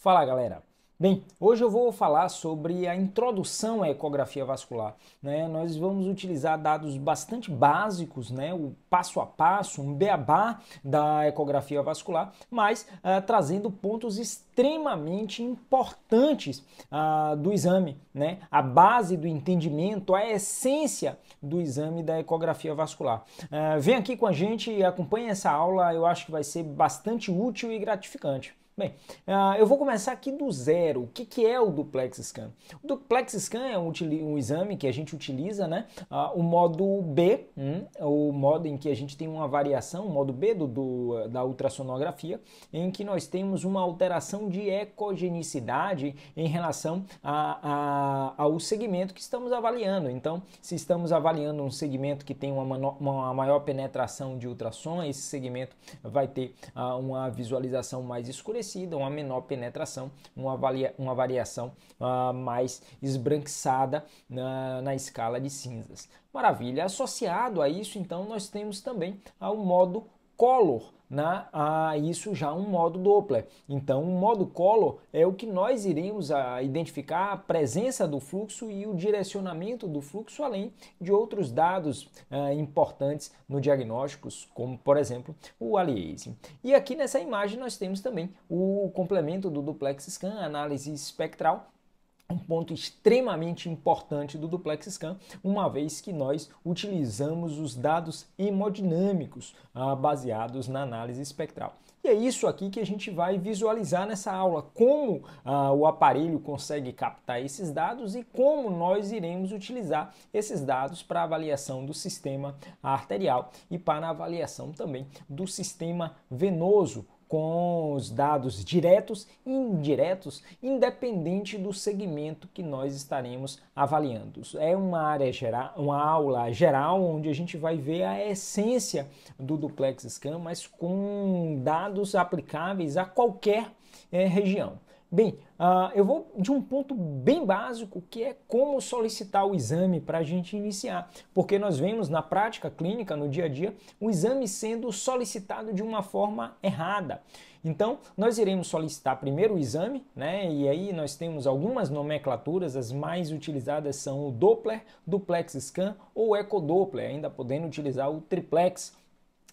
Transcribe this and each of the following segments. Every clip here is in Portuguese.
Fala galera! Bem, hoje eu vou falar sobre a introdução à ecografia vascular. Né? Nós vamos utilizar dados bastante básicos, né? o passo a passo, um beabá da ecografia vascular, mas ah, trazendo pontos extremamente importantes ah, do exame, né? a base do entendimento, a essência do exame da ecografia vascular. Ah, vem aqui com a gente e acompanhe essa aula, eu acho que vai ser bastante útil e gratificante. Bem, ah, eu vou começar aqui do zero. O que, que é o duplex scan? O duplex scan é um, um exame que a gente utiliza, né? Ah, o modo B, hum, o modo em que a gente tem uma variação, o modo B do, do, da ultrassonografia, em que nós temos uma alteração de ecogenicidade em relação a, a, ao segmento que estamos avaliando. Então, se estamos avaliando um segmento que tem uma, uma maior penetração de ultrassom, esse segmento vai ter ah, uma visualização mais escurecida uma menor penetração, uma, varia, uma variação uh, mais esbranquiçada na, na escala de cinzas. Maravilha! Associado a isso, então, nós temos também o modo color, na, a isso já um modo Doppler. Então, o modo Color é o que nós iremos a, ah, identificar a presença do fluxo e o direcionamento do fluxo, além de outros dados a, ah, importantes no diagnósticos, como por exemplo o aliasing. E aqui nessa imagem nós temos também o complemento do duplex scan, análise espectral um ponto extremamente importante do duplex scan, uma vez que nós utilizamos os dados hemodinâmicos ah, baseados na análise espectral. E é isso aqui que a gente vai visualizar nessa aula, como ah, o aparelho consegue captar esses dados e como nós iremos utilizar esses dados para avaliação do sistema arterial e para avaliação também do sistema venoso, com os dados diretos e indiretos, independente do segmento que nós estaremos avaliando. É uma área geral, uma aula geral onde a gente vai ver a essência do duplex scan, mas com dados aplicáveis a qualquer é, região. Bem, uh, eu vou de um ponto bem básico que é como solicitar o exame para a gente iniciar, porque nós vemos na prática clínica, no dia a dia, o exame sendo solicitado de uma forma errada. Então, nós iremos solicitar primeiro o exame, né? E aí nós temos algumas nomenclaturas, as mais utilizadas são o Doppler, Duplex Scan ou Ecodoppler, ainda podendo utilizar o Triplex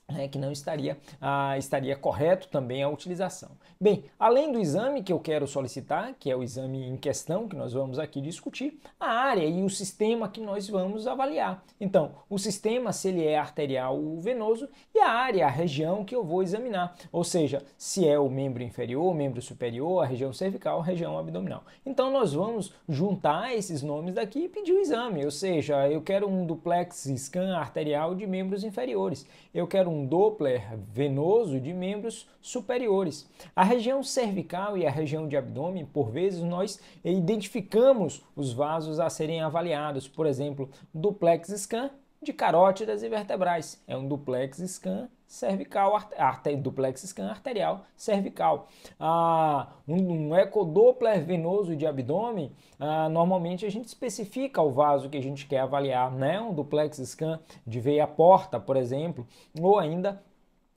né, que não estaria, ah, estaria correto também a utilização. Bem, além do exame que eu quero solicitar, que é o exame em questão que nós vamos aqui discutir, a área e o sistema que nós vamos avaliar. Então, o sistema, se ele é arterial ou venoso, e a área, a região que eu vou examinar, ou seja, se é o membro inferior, o membro superior, a região cervical, a região abdominal. Então, nós vamos juntar esses nomes daqui e pedir o exame, ou seja, eu quero um duplex scan arterial de membros inferiores eu quero um Doppler venoso de membros superiores. A região cervical e a região de abdômen, por vezes, nós identificamos os vasos a serem avaliados, por exemplo, duplex scan de carótidas e vertebrais. É um duplex scan cervical, arte, duplex scan arterial cervical. Ah, um, um ecodoppler venoso de abdômen, ah, normalmente a gente especifica o vaso que a gente quer avaliar, né? Um duplex scan de veia porta, por exemplo, ou ainda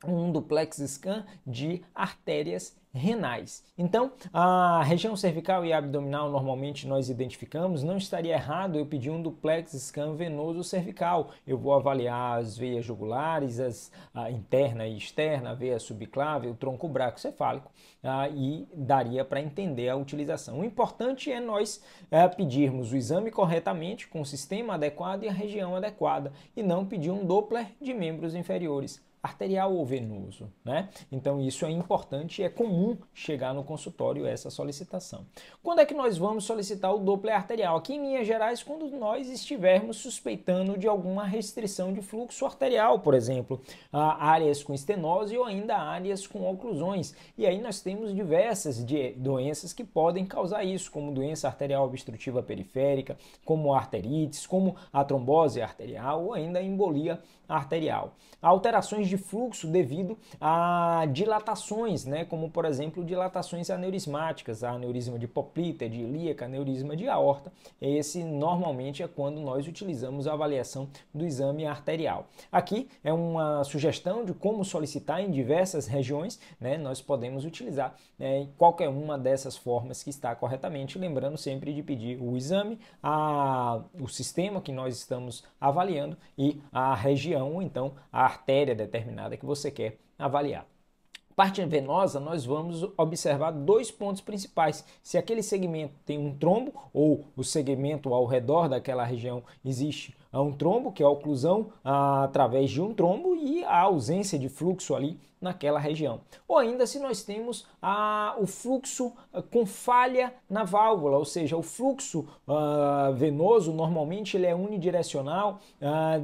um duplex scan de artérias renais. Então, a região cervical e abdominal normalmente nós identificamos, não estaria errado eu pedir um duplex scan venoso cervical. Eu vou avaliar as veias jugulares, as a interna e externa, a veia subclave, o tronco bracocefálico a, e daria para entender a utilização. O importante é nós a, é, pedirmos o exame corretamente, com o sistema adequado e a região adequada, e não pedir um Doppler de membros inferiores arterial ou venoso, né? Então isso é importante, é comum chegar no consultório essa solicitação. Quando é que nós vamos solicitar o Doppler arterial? Aqui em linhas gerais, quando nós estivermos suspeitando de alguma restrição de fluxo arterial, por exemplo, áreas com estenose ou ainda áreas com oclusões. E aí nós temos diversas doenças que podem causar isso, como doença arterial obstrutiva periférica, como arterites, como a trombose arterial ou ainda a embolia arterial. Alterações de fluxo devido a dilatações, né, como por exemplo dilatações aneurismáticas, aneurisma de poplita, de ilíaca, aneurisma de aorta. Esse normalmente é quando nós utilizamos a avaliação do exame arterial. Aqui é uma sugestão de como solicitar em diversas regiões, né, nós podemos utilizar né, qualquer uma dessas formas que está corretamente, lembrando sempre de pedir o exame, a, o sistema que nós estamos avaliando e a região região ou então a artéria determinada que você quer avaliar parte venosa, nós vamos observar dois pontos principais. Se aquele segmento tem um trombo ou o segmento ao redor daquela região existe a um trombo, que é a oclusão a, através de um trombo e a ausência de fluxo ali naquela região. Ou ainda se nós temos a, o fluxo a, eh, com falha na válvula, ou seja, o fluxo a, ah, venoso normalmente ele é unidirecional ah,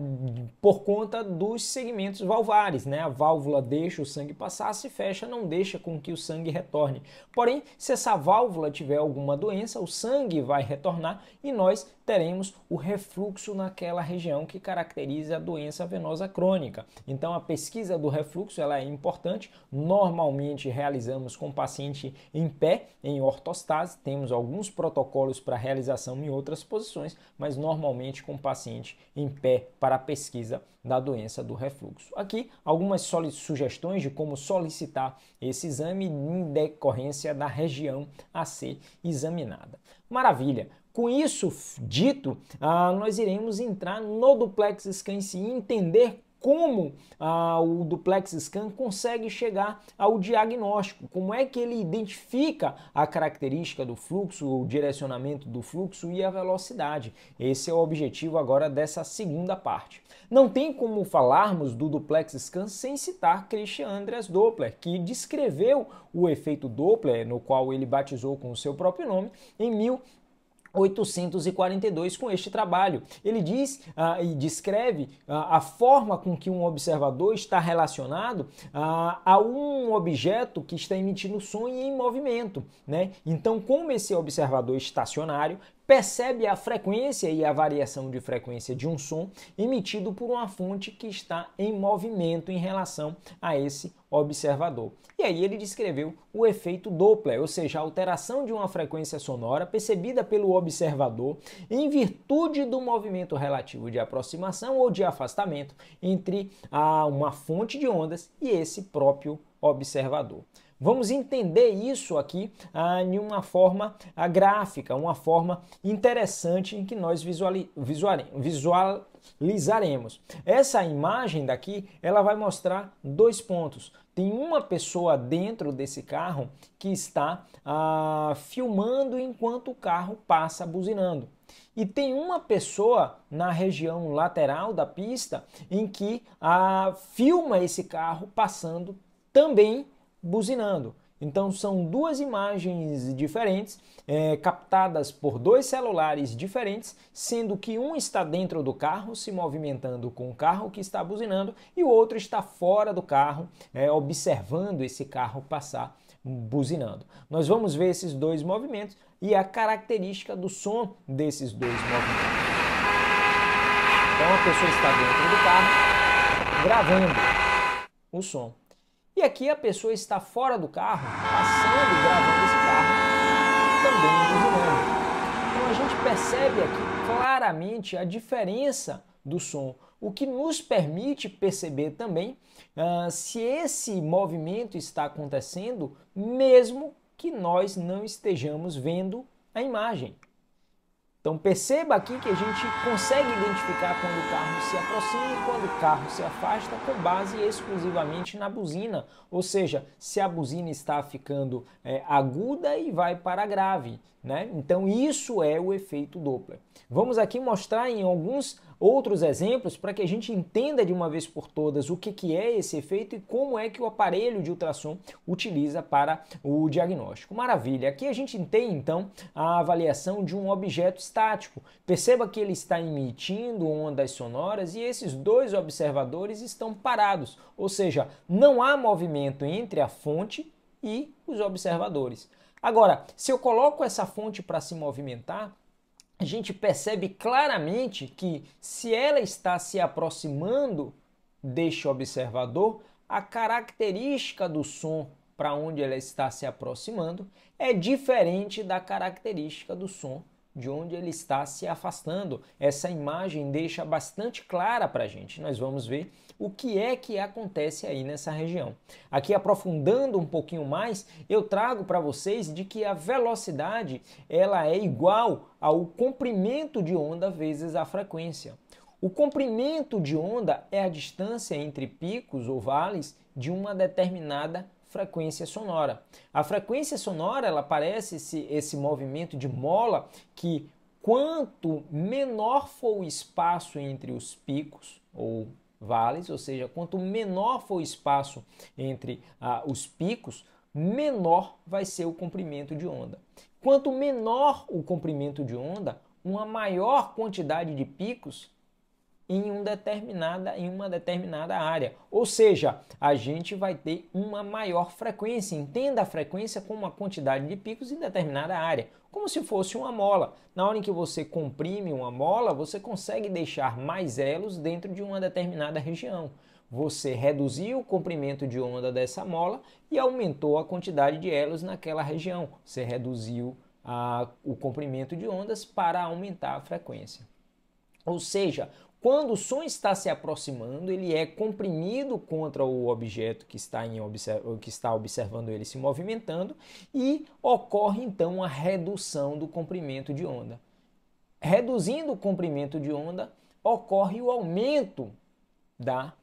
por conta dos segmentos valvares, né? A válvula deixa o sangue passar, se fecha, não deixa com que o sangue retorne. Porém, se essa válvula tiver alguma doença, o sangue vai retornar e nós teremos o refluxo naquela aquela região que caracteriza a doença venosa crônica. Então a pesquisa do refluxo ela é importante. Normalmente realizamos com o paciente em pé, em ortostase, temos alguns protocolos para realização em outras posições, mas normalmente com o paciente em pé para a pesquisa da doença do refluxo. Aqui algumas sugestões de como solicitar esse exame em decorrência da região a ser examinada. Maravilha! Com isso dito, ah, nós iremos entrar no duplex scan e entender como ah, o duplex scan consegue chegar ao diagnóstico, como é que ele identifica a característica do fluxo, o direcionamento do fluxo e a velocidade. Esse é o objetivo agora dessa segunda parte. Não tem como falarmos do duplex scan sem citar Christian Andreas Doppler, que descreveu o efeito Doppler, no qual ele batizou com o seu próprio nome, em 1900 842 com este trabalho. Ele diz ah, e descreve ah, a forma com que um observador está relacionado ah, a um objeto que está emitindo som e em movimento. Né? Então, como esse observador estacionário percebe a frequência e a variação de frequência de um som emitido por uma fonte que está em movimento em relação a esse observador. E aí ele descreveu o efeito Doppler, ou seja, a alteração de uma frequência sonora percebida pelo observador em virtude do movimento relativo de aproximação ou de afastamento entre a, uma fonte de ondas e esse próprio observador. Vamos entender isso aqui ah, em uma forma ah, gráfica, uma forma interessante em que nós visuali visualizaremos. Essa imagem daqui, ela vai mostrar dois pontos. Tem uma pessoa dentro desse carro que está ah, filmando enquanto o carro passa buzinando. E tem uma pessoa na região lateral da pista em que ah, filma esse carro passando também buzinando. Então são duas imagens diferentes, é, captadas por dois celulares diferentes, sendo que um está dentro do carro, se movimentando com o carro que está buzinando, e o outro está fora do carro, é, observando esse carro passar buzinando. Nós vamos ver esses dois movimentos e a característica do som desses dois movimentos. Então a pessoa está dentro do carro gravando o som. E aqui a pessoa está fora do carro, passando e gravando esse carro, também buzinando. Então a gente percebe aqui claramente a diferença do som, o que nos permite perceber também uh, se esse movimento está acontecendo, mesmo que nós não estejamos vendo a imagem. Então perceba aqui que a gente consegue identificar quando o carro se aproxima e quando o carro se afasta com base exclusivamente na buzina, ou seja, se a buzina está ficando é, aguda e vai para grave, né? Então isso é o efeito Doppler. Vamos aqui mostrar em alguns outros exemplos para que a gente entenda de uma vez por todas o que, que é esse efeito e como é que o aparelho de ultrassom utiliza para o diagnóstico. Maravilha! Aqui a gente tem então a avaliação de um objeto estático. Perceba que ele está emitindo ondas sonoras e esses dois observadores estão parados, ou seja, não há movimento entre a fonte e os observadores. Agora, se eu coloco essa fonte para se movimentar, a gente percebe claramente que se ela está se aproximando deste observador, a característica do som para onde ela está se aproximando é diferente da característica do som de onde ele está se afastando. Essa imagem deixa bastante clara para a gente. Nós vamos ver o que é que acontece aí nessa região. Aqui aprofundando um pouquinho mais, eu trago para vocês de que a velocidade ela é igual ao comprimento de onda vezes a frequência. O comprimento de onda é a distância entre picos ou vales de uma determinada frequência sonora. A frequência sonora ela parece esse, esse movimento de mola que quanto menor for o espaço entre os picos ou vales, ou seja, quanto menor for o espaço entre ah, os picos, menor vai ser o comprimento de onda. Quanto menor o comprimento de onda, uma maior quantidade de picos em, um determinada, em uma determinada área. Ou seja, a gente vai ter uma maior frequência. Entenda a frequência como uma quantidade de picos em determinada área, como se fosse uma mola. Na hora em que você comprime uma mola, você consegue deixar mais elos dentro de uma determinada região. Você reduziu o comprimento de onda dessa mola e aumentou a quantidade de elos naquela região. Você reduziu a, o comprimento de ondas para aumentar a frequência. Ou seja, quando o som está se aproximando, ele é comprimido contra o objeto que está, em que está observando ele se movimentando e ocorre então a redução do comprimento de onda. Reduzindo o comprimento de onda, ocorre o aumento da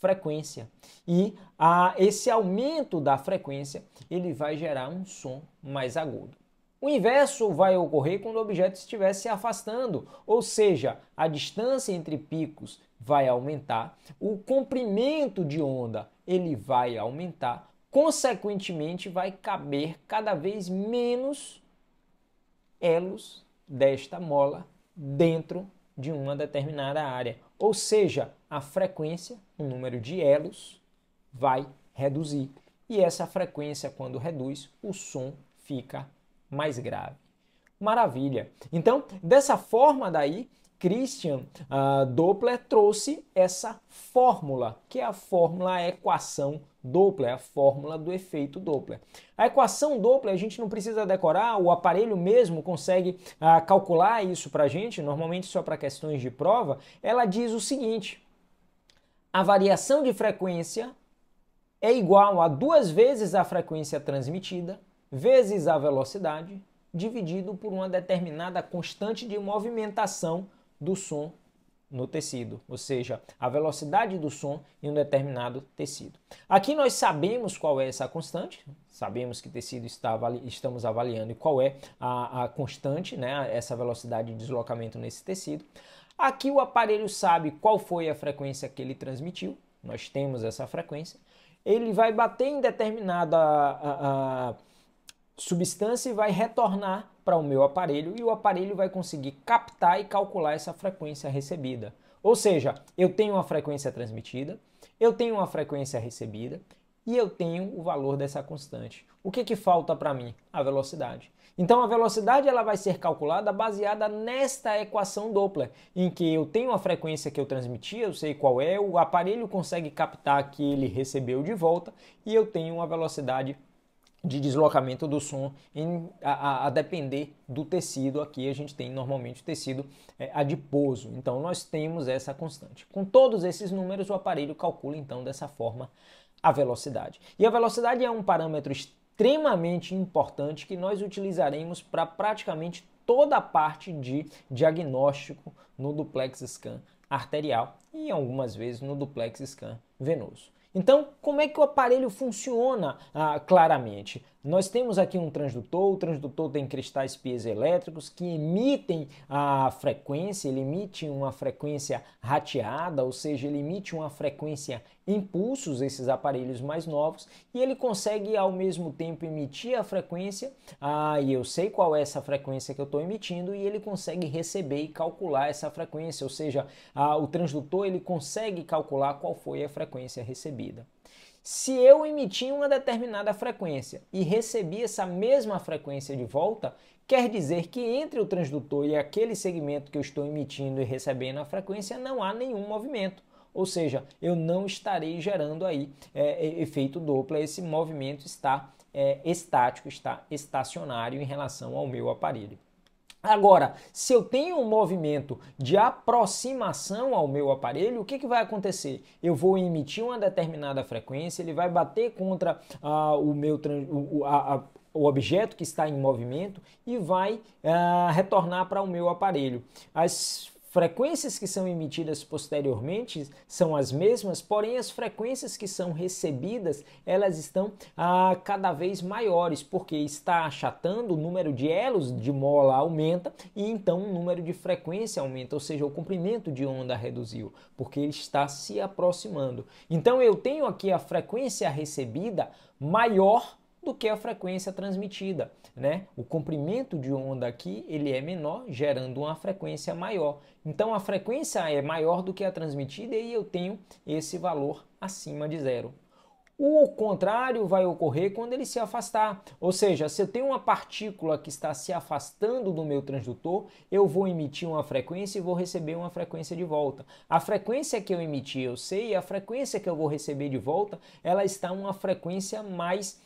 frequência. E a, esse aumento da frequência ele vai gerar um som mais agudo. O inverso vai ocorrer quando o objeto estiver se afastando, ou seja, a distância entre picos vai aumentar, o comprimento de onda ele vai aumentar, consequentemente vai caber cada vez menos elos desta mola dentro de uma determinada área, ou seja, a frequência, o número de elos vai reduzir. E essa frequência quando reduz, o som fica mais grave. Maravilha! Então, dessa forma daí, Christian uh, Doppler trouxe essa fórmula, que é a fórmula a equação Doppler, a fórmula do efeito Doppler. A equação Doppler a gente não precisa decorar, o aparelho mesmo consegue uh, calcular isso para a gente, normalmente só para questões de prova. Ela diz o seguinte: a variação de frequência é igual a duas vezes a frequência transmitida vezes a velocidade dividido por uma determinada constante de movimentação do som no tecido, ou seja, a velocidade do som em um determinado tecido. Aqui nós sabemos qual é essa constante, sabemos que tecido está avali estamos avaliando e qual é a, a constante, né, essa velocidade de deslocamento nesse tecido. Aqui o aparelho sabe qual foi a frequência que ele transmitiu, nós temos essa frequência. Ele vai bater em determinada a, a, substância e vai retornar para o meu aparelho e o aparelho vai conseguir captar e calcular essa frequência recebida. Ou seja, eu tenho uma frequência transmitida, eu tenho uma frequência recebida e eu tenho o valor dessa constante. O que, que falta para mim? A velocidade. Então a velocidade ela vai ser calculada baseada nesta equação Doppler, em que eu tenho a frequência que eu transmiti, eu sei qual é, o aparelho consegue captar que ele recebeu de volta e eu tenho uma velocidade de deslocamento do som em, a, a, depender do tecido. Aqui a gente tem normalmente tecido é, adiposo, então nós temos essa constante. Com todos esses números, o aparelho calcula então dessa forma a velocidade. E a velocidade é um parâmetro extremamente importante que nós utilizaremos para praticamente toda a parte de diagnóstico no duplex scan arterial e algumas vezes no duplex scan venoso. Então, como é que o aparelho funciona ah, claramente? Nós temos aqui um transdutor, o transdutor tem cristais piezoelétricos que emitem a frequência, ele emite uma frequência rateada, ou seja, ele emite uma frequência impulsos, esses aparelhos mais novos, e ele consegue ao mesmo tempo emitir a frequência, ah, e eu sei qual é essa frequência que eu estou emitindo, e ele consegue receber e calcular essa frequência, ou seja, ah, o transdutor ele consegue calcular qual foi a frequência recebida. Se eu emitir uma determinada frequência e recebi essa mesma frequência de volta, quer dizer que entre o transdutor e aquele segmento que eu estou emitindo e recebendo a frequência não há nenhum movimento. Ou seja, eu não estarei gerando aí é, é efeito dupla, esse movimento está é, estático, está estacionário em relação ao meu aparelho. Agora, se eu tenho um movimento de aproximação ao meu aparelho, o que, que vai acontecer? Eu vou emitir uma determinada frequência, ele vai bater contra ah, o meu o, a, a, o objeto que está em movimento e vai ah, retornar para o meu aparelho. As frequências que são emitidas posteriormente são as mesmas, porém as frequências que são recebidas elas estão ah, cada vez maiores, porque está achatando, o número de elos de mola aumenta e então o número de frequência aumenta, ou seja, o comprimento de onda reduziu, porque ele está se aproximando. Então eu tenho aqui a frequência recebida maior do que a frequência transmitida, né? O comprimento de onda aqui, ele é menor, gerando uma frequência maior. Então a frequência é maior do que a transmitida e eu tenho esse valor acima de zero. O contrário vai ocorrer quando ele se afastar. Ou seja, se eu tenho uma partícula que está se afastando do meu transdutor, eu vou emitir uma frequência e vou receber uma frequência de volta. A frequência que eu emiti, eu sei, e a frequência que eu vou receber de volta, ela está uma frequência mais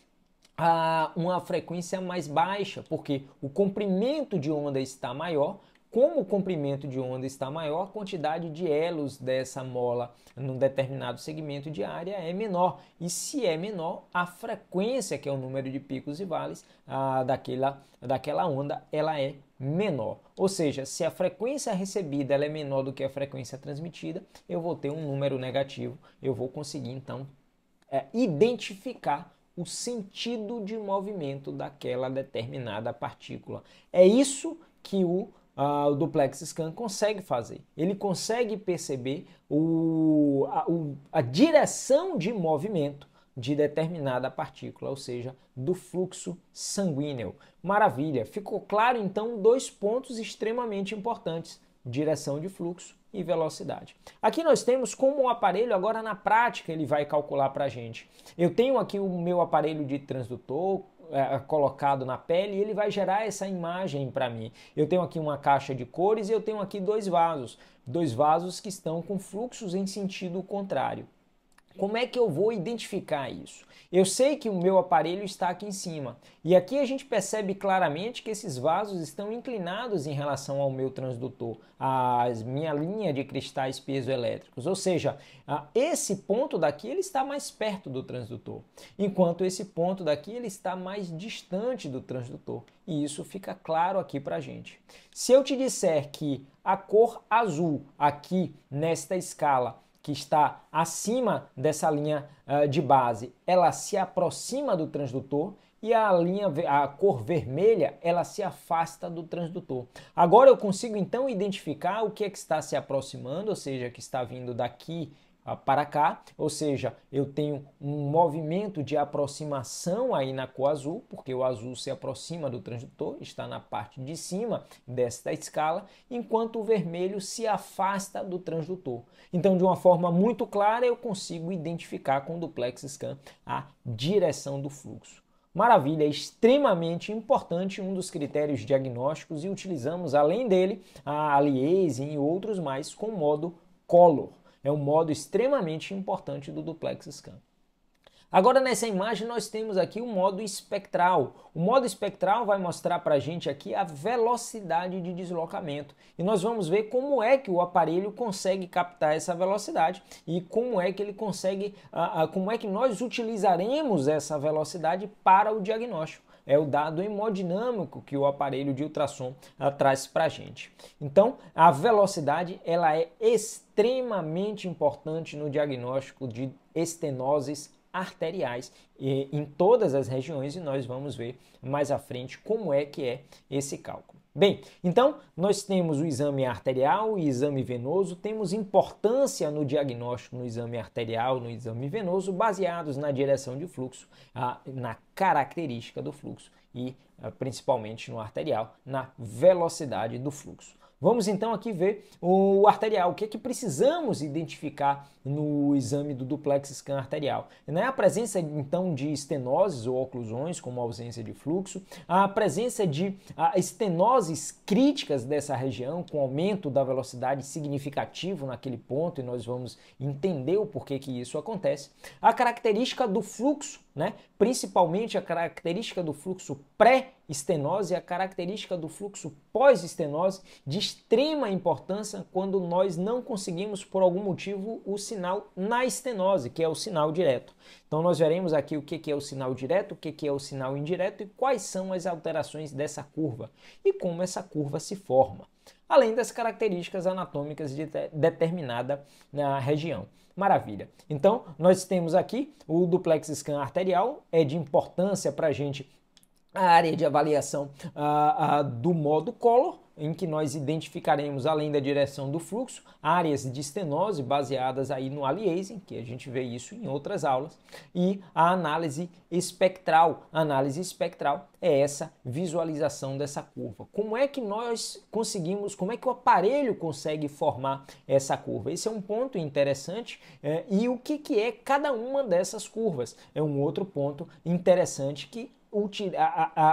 a uma frequência mais baixa, porque o comprimento de onda está maior. Como o comprimento de onda está maior, a quantidade de elos dessa mola num determinado segmento de área é menor. E se é menor, a frequência, que é o número de picos e vales a, daquela, daquela onda, ela é menor. Ou seja, se a frequência recebida é menor do que a frequência transmitida, eu vou ter um número negativo, eu vou conseguir então é, identificar o sentido de movimento daquela determinada partícula. É isso que o, uh, o duplex scan consegue fazer. Ele consegue perceber o, a, o, a direção de movimento de determinada partícula, ou seja, do fluxo sanguíneo. Maravilha! Ficou claro então dois pontos extremamente importantes direção de fluxo e velocidade. Aqui nós temos como o aparelho agora na prática ele vai calcular para a gente. Eu tenho aqui o meu aparelho de transdutor é, colocado na pele e ele vai gerar essa imagem para mim. Eu tenho aqui uma caixa de cores e eu tenho aqui dois vasos, dois vasos que estão com fluxos em sentido contrário. Como é que eu vou identificar isso? Eu sei que o meu aparelho está aqui em cima. E aqui a gente percebe claramente que esses vasos estão inclinados em relação ao meu transdutor, à minha linha de cristais piezoelétricos. Ou seja, esse ponto daqui ele está mais perto do transdutor, enquanto esse ponto daqui ele está mais distante do transdutor. E isso fica claro aqui para a gente. Se eu te disser que a cor azul aqui nesta escala que está acima dessa linha uh, de base, ela se aproxima do transdutor e a linha a cor vermelha ela se afasta do transdutor. Agora eu consigo então identificar o que é que está se aproximando, ou seja, que está vindo daqui para cá, ou seja, eu tenho um movimento de aproximação aí na cor azul, porque o azul se aproxima do transdutor, está na parte de cima desta escala, enquanto o vermelho se afasta do transdutor. Então, de uma forma muito clara, eu consigo identificar com o duplex scan a direção do fluxo. Maravilha, é extremamente importante, um dos critérios diagnósticos e utilizamos além dele a Aliasing e outros mais com modo Color. É um modo extremamente importante do duplex scan. Agora nessa imagem nós temos aqui o modo espectral. O modo espectral vai mostrar para a gente aqui a velocidade de deslocamento e nós vamos ver como é que o aparelho consegue captar essa velocidade e como é que ele consegue, ah, ah, como é que nós utilizaremos essa velocidade para o diagnóstico é o dado hemodinâmico que o aparelho de ultrassom traz para a gente. Então, a velocidade ela é extremamente importante no diagnóstico de estenoses arteriais em todas as regiões e nós vamos ver mais à frente como é que é esse cálculo. Bem, então nós temos o exame arterial e exame venoso, temos importância no diagnóstico no exame arterial, no exame venoso, baseados na direção de fluxo, na característica do fluxo e ah, principalmente no arterial, na velocidade do fluxo. Vamos então aqui ver o arterial, o que é que precisamos identificar no exame do duplex scan arterial. Né? A presença então de estenoses ou oclusões, como ausência de fluxo, a presença de a, ah, estenoses críticas dessa região, com aumento da velocidade significativo naquele ponto, e nós vamos entender o porquê que isso acontece. A característica do fluxo né? principalmente a característica do fluxo pré-estenose e a característica do fluxo pós-estenose, de extrema importância quando nós não conseguimos, por algum motivo, o sinal na estenose, que é o sinal direto. Então, nós veremos aqui o que é o sinal direto, o que é o sinal indireto e quais são as alterações dessa curva e como essa curva se forma, além das características anatômicas de determinada né, região. Maravilha. Então, nós temos aqui o duplex scan arterial, é de importância para a gente a área de avaliação ah, ah, do modo Color em que nós identificaremos, além da direção do fluxo, áreas de estenose baseadas aí no aliasing, que a gente vê isso em outras aulas, e a análise espectral. A análise espectral é essa visualização dessa curva. Como é que nós conseguimos, como é que o aparelho consegue formar essa curva? Esse é um ponto interessante é, e o que, que é cada uma dessas curvas? É um outro ponto interessante que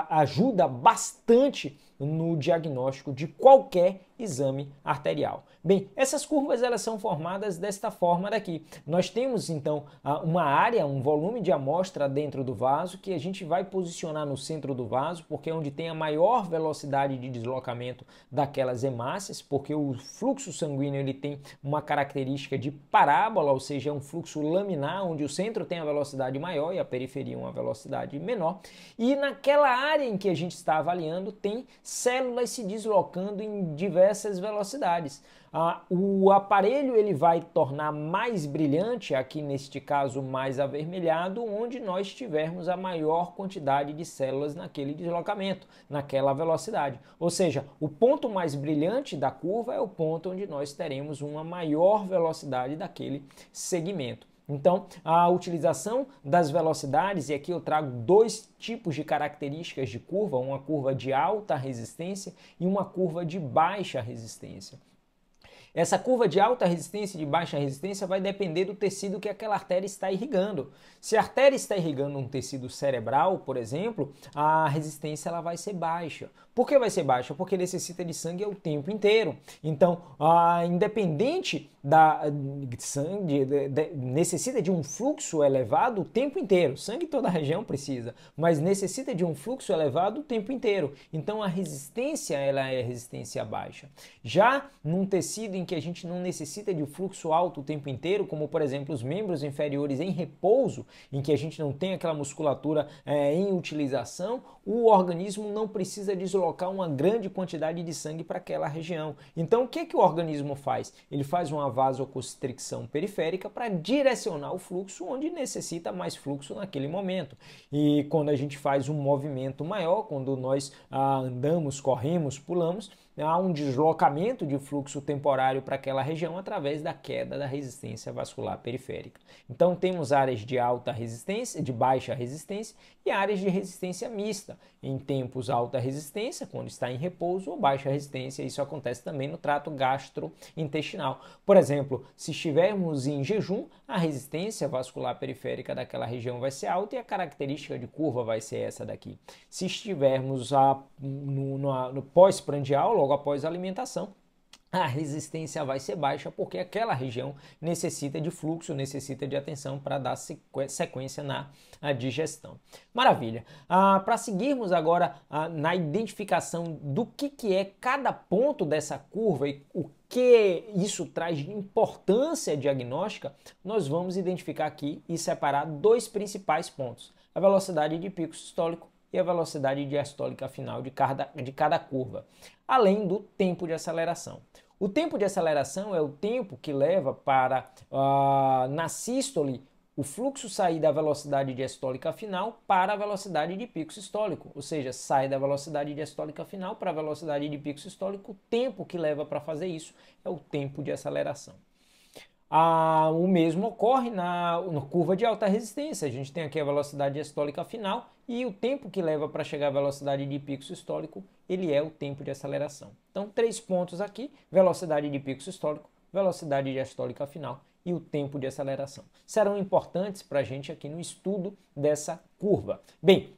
ajuda bastante no diagnóstico de qualquer exame arterial. Bem, essas curvas elas são formadas desta forma daqui. Nós temos então uma área, um volume de amostra dentro do vaso que a gente vai posicionar no centro do vaso, porque é onde tem a maior velocidade de deslocamento daquelas hemácias, porque o fluxo sanguíneo ele tem uma característica de parábola, ou seja, é um fluxo laminar onde o centro tem a velocidade maior e a periferia uma velocidade menor. E naquela área em que a gente está avaliando tem células se deslocando em diversos essas velocidades. Ah, o aparelho ele vai tornar mais brilhante, aqui neste caso mais avermelhado, onde nós tivermos a maior quantidade de células naquele deslocamento, naquela velocidade. Ou seja, o ponto mais brilhante da curva é o ponto onde nós teremos uma maior velocidade daquele segmento. Então, a utilização das velocidades, e aqui eu trago dois tipos de características de curva, uma curva de alta resistência e uma curva de baixa resistência. Essa curva de alta resistência e de baixa resistência vai depender do tecido que aquela artéria está irrigando. Se a artéria está irrigando um tecido cerebral, por exemplo, a resistência ela vai ser baixa. Por que vai ser baixa? Porque necessita de sangue o tempo inteiro. Então, ah, independente da sangue, de, de, necessita de um fluxo elevado o tempo inteiro. Sangue toda a região precisa, mas necessita de um fluxo elevado o tempo inteiro. Então, a resistência ela é resistência baixa. Já num tecido em que a gente não necessita de um fluxo alto o tempo inteiro, como por exemplo os membros inferiores em repouso, em que a gente não tem aquela musculatura é, em utilização, o organismo não precisa de deslocar uma grande quantidade de sangue para aquela região. Então, o que, que o organismo faz? Ele faz uma vasoconstricção periférica para direcionar o fluxo onde necessita mais fluxo naquele momento. E quando a gente faz um movimento maior, quando nós ah, andamos, corremos, pulamos, né, há um deslocamento de fluxo temporário para aquela região através da queda da resistência vascular periférica. Então temos áreas de alta resistência, de baixa resistência e áreas de resistência mista. Em tempos alta resistência, quando está em repouso, ou baixa resistência, isso acontece também no trato gastrointestinal. Por exemplo, se estivermos em jejum, a resistência vascular periférica daquela região vai ser alta e a característica de curva vai ser essa daqui. Se estivermos a, no, no, no pós-prandial, logo após a alimentação, a resistência vai ser baixa porque aquela região necessita de fluxo, necessita de atenção para dar sequência na digestão. Maravilha! Ah, para seguirmos agora ah, na identificação do que, que é cada ponto dessa curva e o que isso traz de importância diagnóstica, nós vamos identificar aqui e separar dois principais pontos: a velocidade de pico sistólico e a velocidade diastólica final de cada, de cada curva, além do tempo de aceleração. O tempo de aceleração é o tempo que leva para, uh, na sístole, o fluxo sair da velocidade diastólica final para a velocidade de pico sistólico, ou seja, sai da velocidade diastólica final para a velocidade de pico sistólico, o tempo que leva para fazer isso é o tempo de aceleração. Ah, o mesmo ocorre na, na, curva de alta resistência. A gente tem aqui a velocidade diastólica final e o tempo que leva para chegar à velocidade de pico sistólico, ele é o tempo de aceleração. Então, três pontos aqui: velocidade de pico sistólico, velocidade diastólica final e o tempo de aceleração. Serão importantes para a gente aqui no estudo dessa curva. Bem,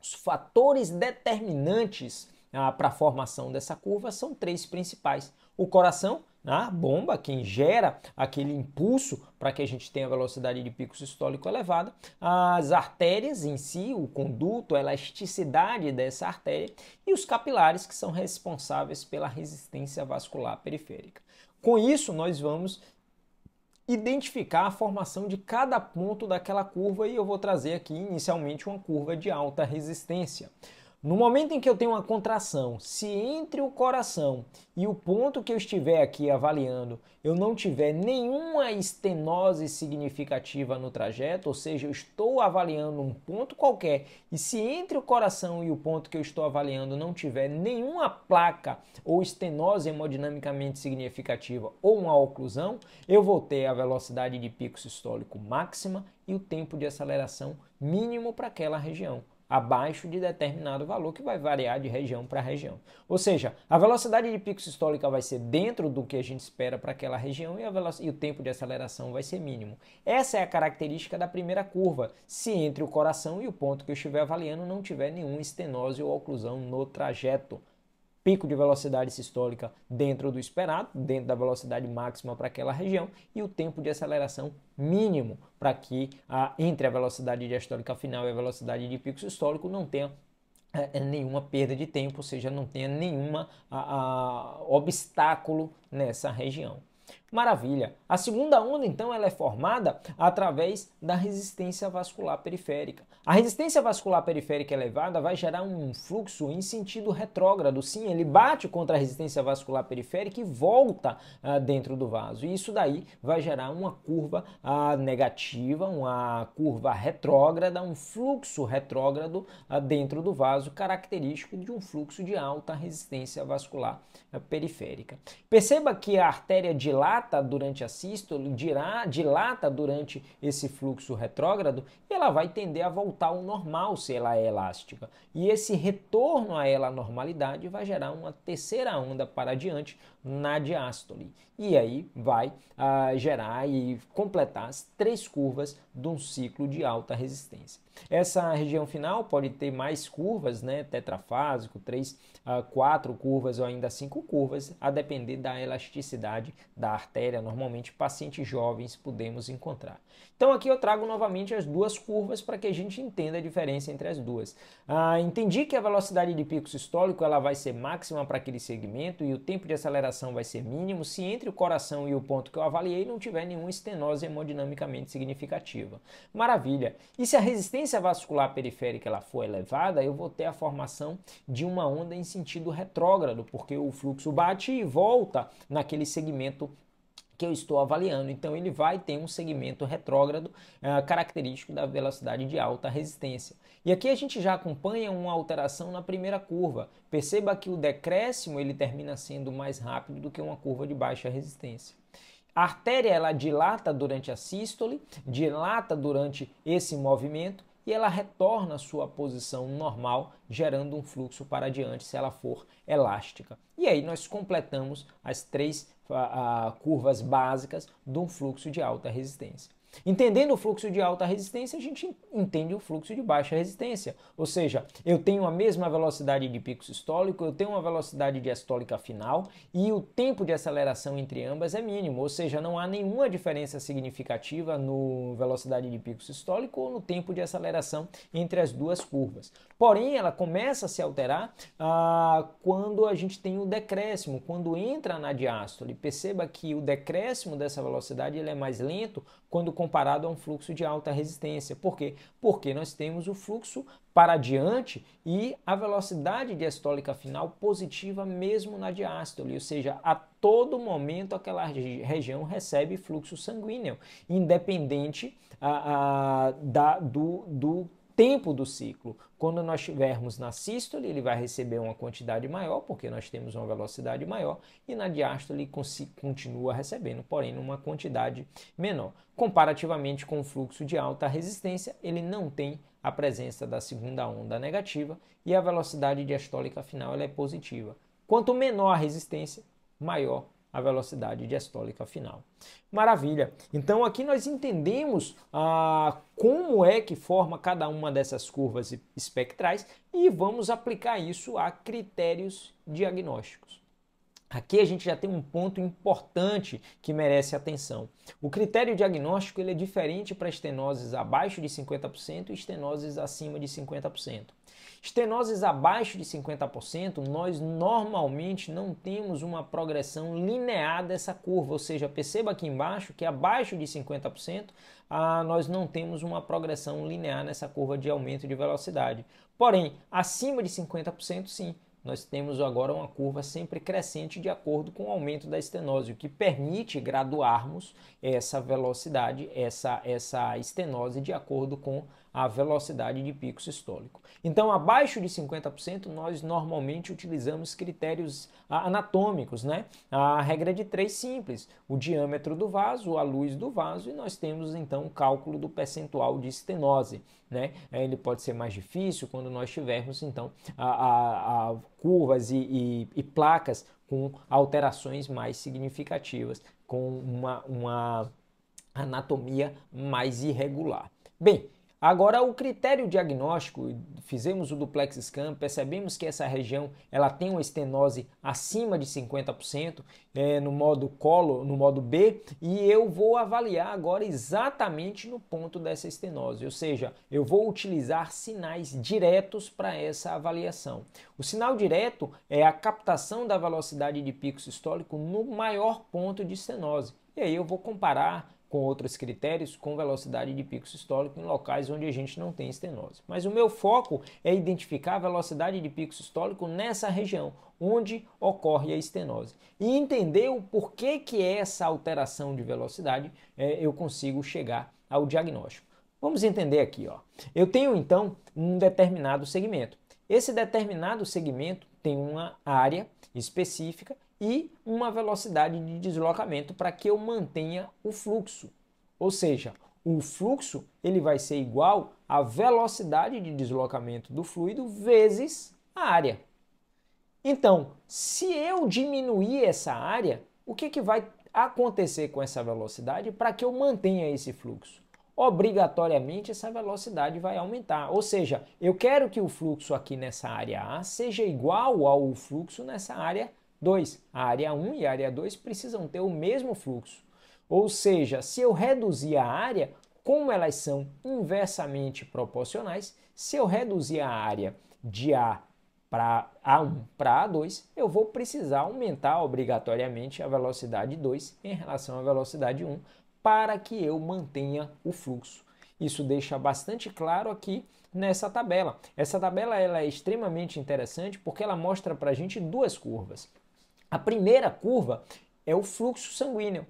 os fatores determinantes ah, para a formação dessa curva são três principais: o coração, a bomba, quem gera aquele impulso para que a gente tenha velocidade de pico sistólico elevada, as artérias em si, o conduto, a elasticidade dessa artéria e os capilares que são responsáveis pela resistência vascular periférica. Com isso, nós vamos identificar a formação de cada ponto daquela curva e eu vou trazer aqui inicialmente uma curva de alta resistência. No momento em que eu tenho uma contração, se entre o coração e o ponto que eu estiver aqui avaliando, eu não tiver nenhuma estenose significativa no trajeto, ou seja, eu estou avaliando um ponto qualquer, e se entre o coração e o ponto que eu estou avaliando não tiver nenhuma placa ou estenose hemodinamicamente significativa ou uma oclusão, eu vou ter a velocidade de pico sistólico máxima e o tempo de aceleração mínimo para aquela região abaixo de determinado valor que vai variar de região para região. Ou seja, a velocidade de pico sistólica vai ser dentro do que a gente espera para aquela região e, e, o tempo de aceleração vai ser mínimo. Essa é a característica da primeira curva, se entre o coração e o ponto que eu estiver avaliando não tiver nenhuma estenose ou oclusão no trajeto pico de velocidade sistólica dentro do esperado, dentro da velocidade máxima para aquela região, e o tempo de aceleração mínimo para que a, entre a velocidade diastólica final e a velocidade de pico sistólico não tenha é, é nenhuma perda de tempo, ou seja, não tenha nenhum obstáculo nessa região. Maravilha. A segunda onda, então, ela é formada através da resistência vascular periférica. A resistência vascular periférica elevada vai gerar um fluxo em sentido retrógrado. Sim, ele bate contra a resistência vascular periférica e volta ah, dentro do vaso. E isso daí vai gerar uma curva ah, negativa, uma curva retrógrada, um fluxo retrógrado ah, dentro do vaso, característico de um fluxo de alta resistência vascular periférica. Perceba que a artéria dilata dilata durante a sístole, dilata durante esse fluxo retrógrado e ela vai tender a voltar ao normal se ela é elástica. E esse retorno a ela à normalidade vai gerar uma terceira onda para diante na diástole. E aí vai ah, gerar e completar as três curvas de um ciclo de alta resistência. Essa região final pode ter mais curvas, né, tetrafásico, 3, 4 ah, curvas ou ainda 5 curvas, a depender da elasticidade da artéria. Normalmente, pacientes jovens podemos encontrar. Então, aqui eu trago novamente as duas curvas para que a gente entenda a diferença entre as duas. Ah, entendi que a velocidade de pico sistólico ela vai ser máxima para aquele segmento e o tempo de aceleração vai ser mínimo se entre o coração e o ponto que eu avaliei não tiver nenhuma estenose hemodinamicamente significativa positiva. Maravilha! E se a resistência vascular periférica ela for elevada, eu vou ter a formação de uma onda em sentido retrógrado, porque o fluxo bate e volta naquele segmento que eu estou avaliando. Então ele vai ter um segmento retrógrado uh, característico da velocidade de alta resistência. E aqui a gente já acompanha uma alteração na primeira curva. Perceba que o decréscimo ele termina sendo mais rápido do que uma curva de baixa resistência. A artéria ela dilata durante a sístole, dilata durante esse movimento e ela retorna à sua posição normal, gerando um fluxo para diante se ela for elástica. E aí nós completamos as três a, a, curvas básicas de um fluxo de alta resistência. Entendendo o fluxo de alta resistência, a gente entende o fluxo de baixa resistência. Ou seja, eu tenho a mesma velocidade de pico sistólico, eu tenho uma velocidade diastólica final e o tempo de aceleração entre ambas é mínimo, ou seja, não há nenhuma diferença significativa no velocidade de pico sistólico ou no tempo de aceleração entre as duas curvas. Porém, ela começa a se alterar ah, quando a gente tem o decréscimo, quando entra na diástole. Perceba que o decréscimo dessa velocidade ele é mais lento, quando comparado a um fluxo de alta resistência. Por quê? Porque nós temos o fluxo para diante e a velocidade diastólica final positiva mesmo na diástole, ou seja, a todo momento aquela região recebe fluxo sanguíneo, independente a, a, da, do, do tempo do ciclo. Quando nós estivermos na sístole, ele vai receber uma quantidade maior, porque nós temos uma velocidade maior, e na diástole continua recebendo, porém numa quantidade menor. Comparativamente com o fluxo de alta resistência, ele não tem a presença da segunda onda negativa e a velocidade diastólica final é positiva. Quanto menor a resistência, maior a velocidade diastólica final. Maravilha! Então aqui nós entendemos ah, como é que forma cada uma dessas curvas espectrais e vamos aplicar isso a critérios diagnósticos. Aqui a gente já tem um ponto importante que merece atenção. O critério diagnóstico ele é diferente para estenoses abaixo de 50% e estenoses acima de 50%. Estenoses abaixo de 50%, nós normalmente não temos uma progressão linear dessa curva, ou seja, perceba aqui embaixo que abaixo de 50% ah, nós não temos uma progressão linear nessa curva de aumento de velocidade. Porém, acima de 50% sim, nós temos agora uma curva sempre crescente de acordo com o aumento da estenose, o que permite graduarmos essa velocidade, essa, essa estenose de acordo com a velocidade de pico sistólico. Então, abaixo de 50%, nós normalmente utilizamos critérios ah, anatômicos, né? A regra de três simples: o diâmetro do vaso, a luz do vaso, e nós temos então o cálculo do percentual de estenose, né? É, ele pode ser mais difícil quando nós tivermos então a, a, a curvas e, e, e placas com alterações mais significativas, com uma, uma anatomia mais irregular. Bem, Agora, o critério diagnóstico, fizemos o duplex scan, percebemos que essa região ela tem uma estenose acima de 50% é, no modo colo, no modo B, e eu vou avaliar agora exatamente no ponto dessa estenose, ou seja, eu vou utilizar sinais diretos para essa avaliação. O sinal direto é a captação da velocidade de pico sistólico no maior ponto de estenose. E aí eu vou comparar com outros critérios, com velocidade de pico sistólico em locais onde a gente não tem estenose. Mas o meu foco é identificar a velocidade de pico sistólico nessa região, onde ocorre a estenose. E entender o porquê que essa alteração de velocidade é, eu consigo chegar ao diagnóstico. Vamos entender aqui. Ó. Eu tenho então um determinado segmento. Esse determinado segmento tem uma área específica e uma velocidade de deslocamento para que eu mantenha o fluxo. Ou seja, o fluxo ele vai ser igual à velocidade de deslocamento do fluido vezes a área. Então, se eu diminuir essa área, o que, que vai acontecer com essa velocidade para que eu mantenha esse fluxo? Obrigatoriamente essa velocidade vai aumentar. Ou seja, eu quero que o fluxo aqui nessa área A seja igual ao fluxo nessa área B 2. A área 1 e a área 2 precisam ter o mesmo fluxo. Ou seja, se eu reduzir a área, como elas são inversamente proporcionais, se eu reduzir a área de A para A1 para A2, eu vou precisar aumentar obrigatoriamente a velocidade 2 em relação à velocidade 1 para que eu mantenha o fluxo. Isso deixa bastante claro aqui nessa tabela. Essa tabela ela é extremamente interessante porque ela mostra para a gente duas curvas. A primeira curva é o fluxo sanguíneo.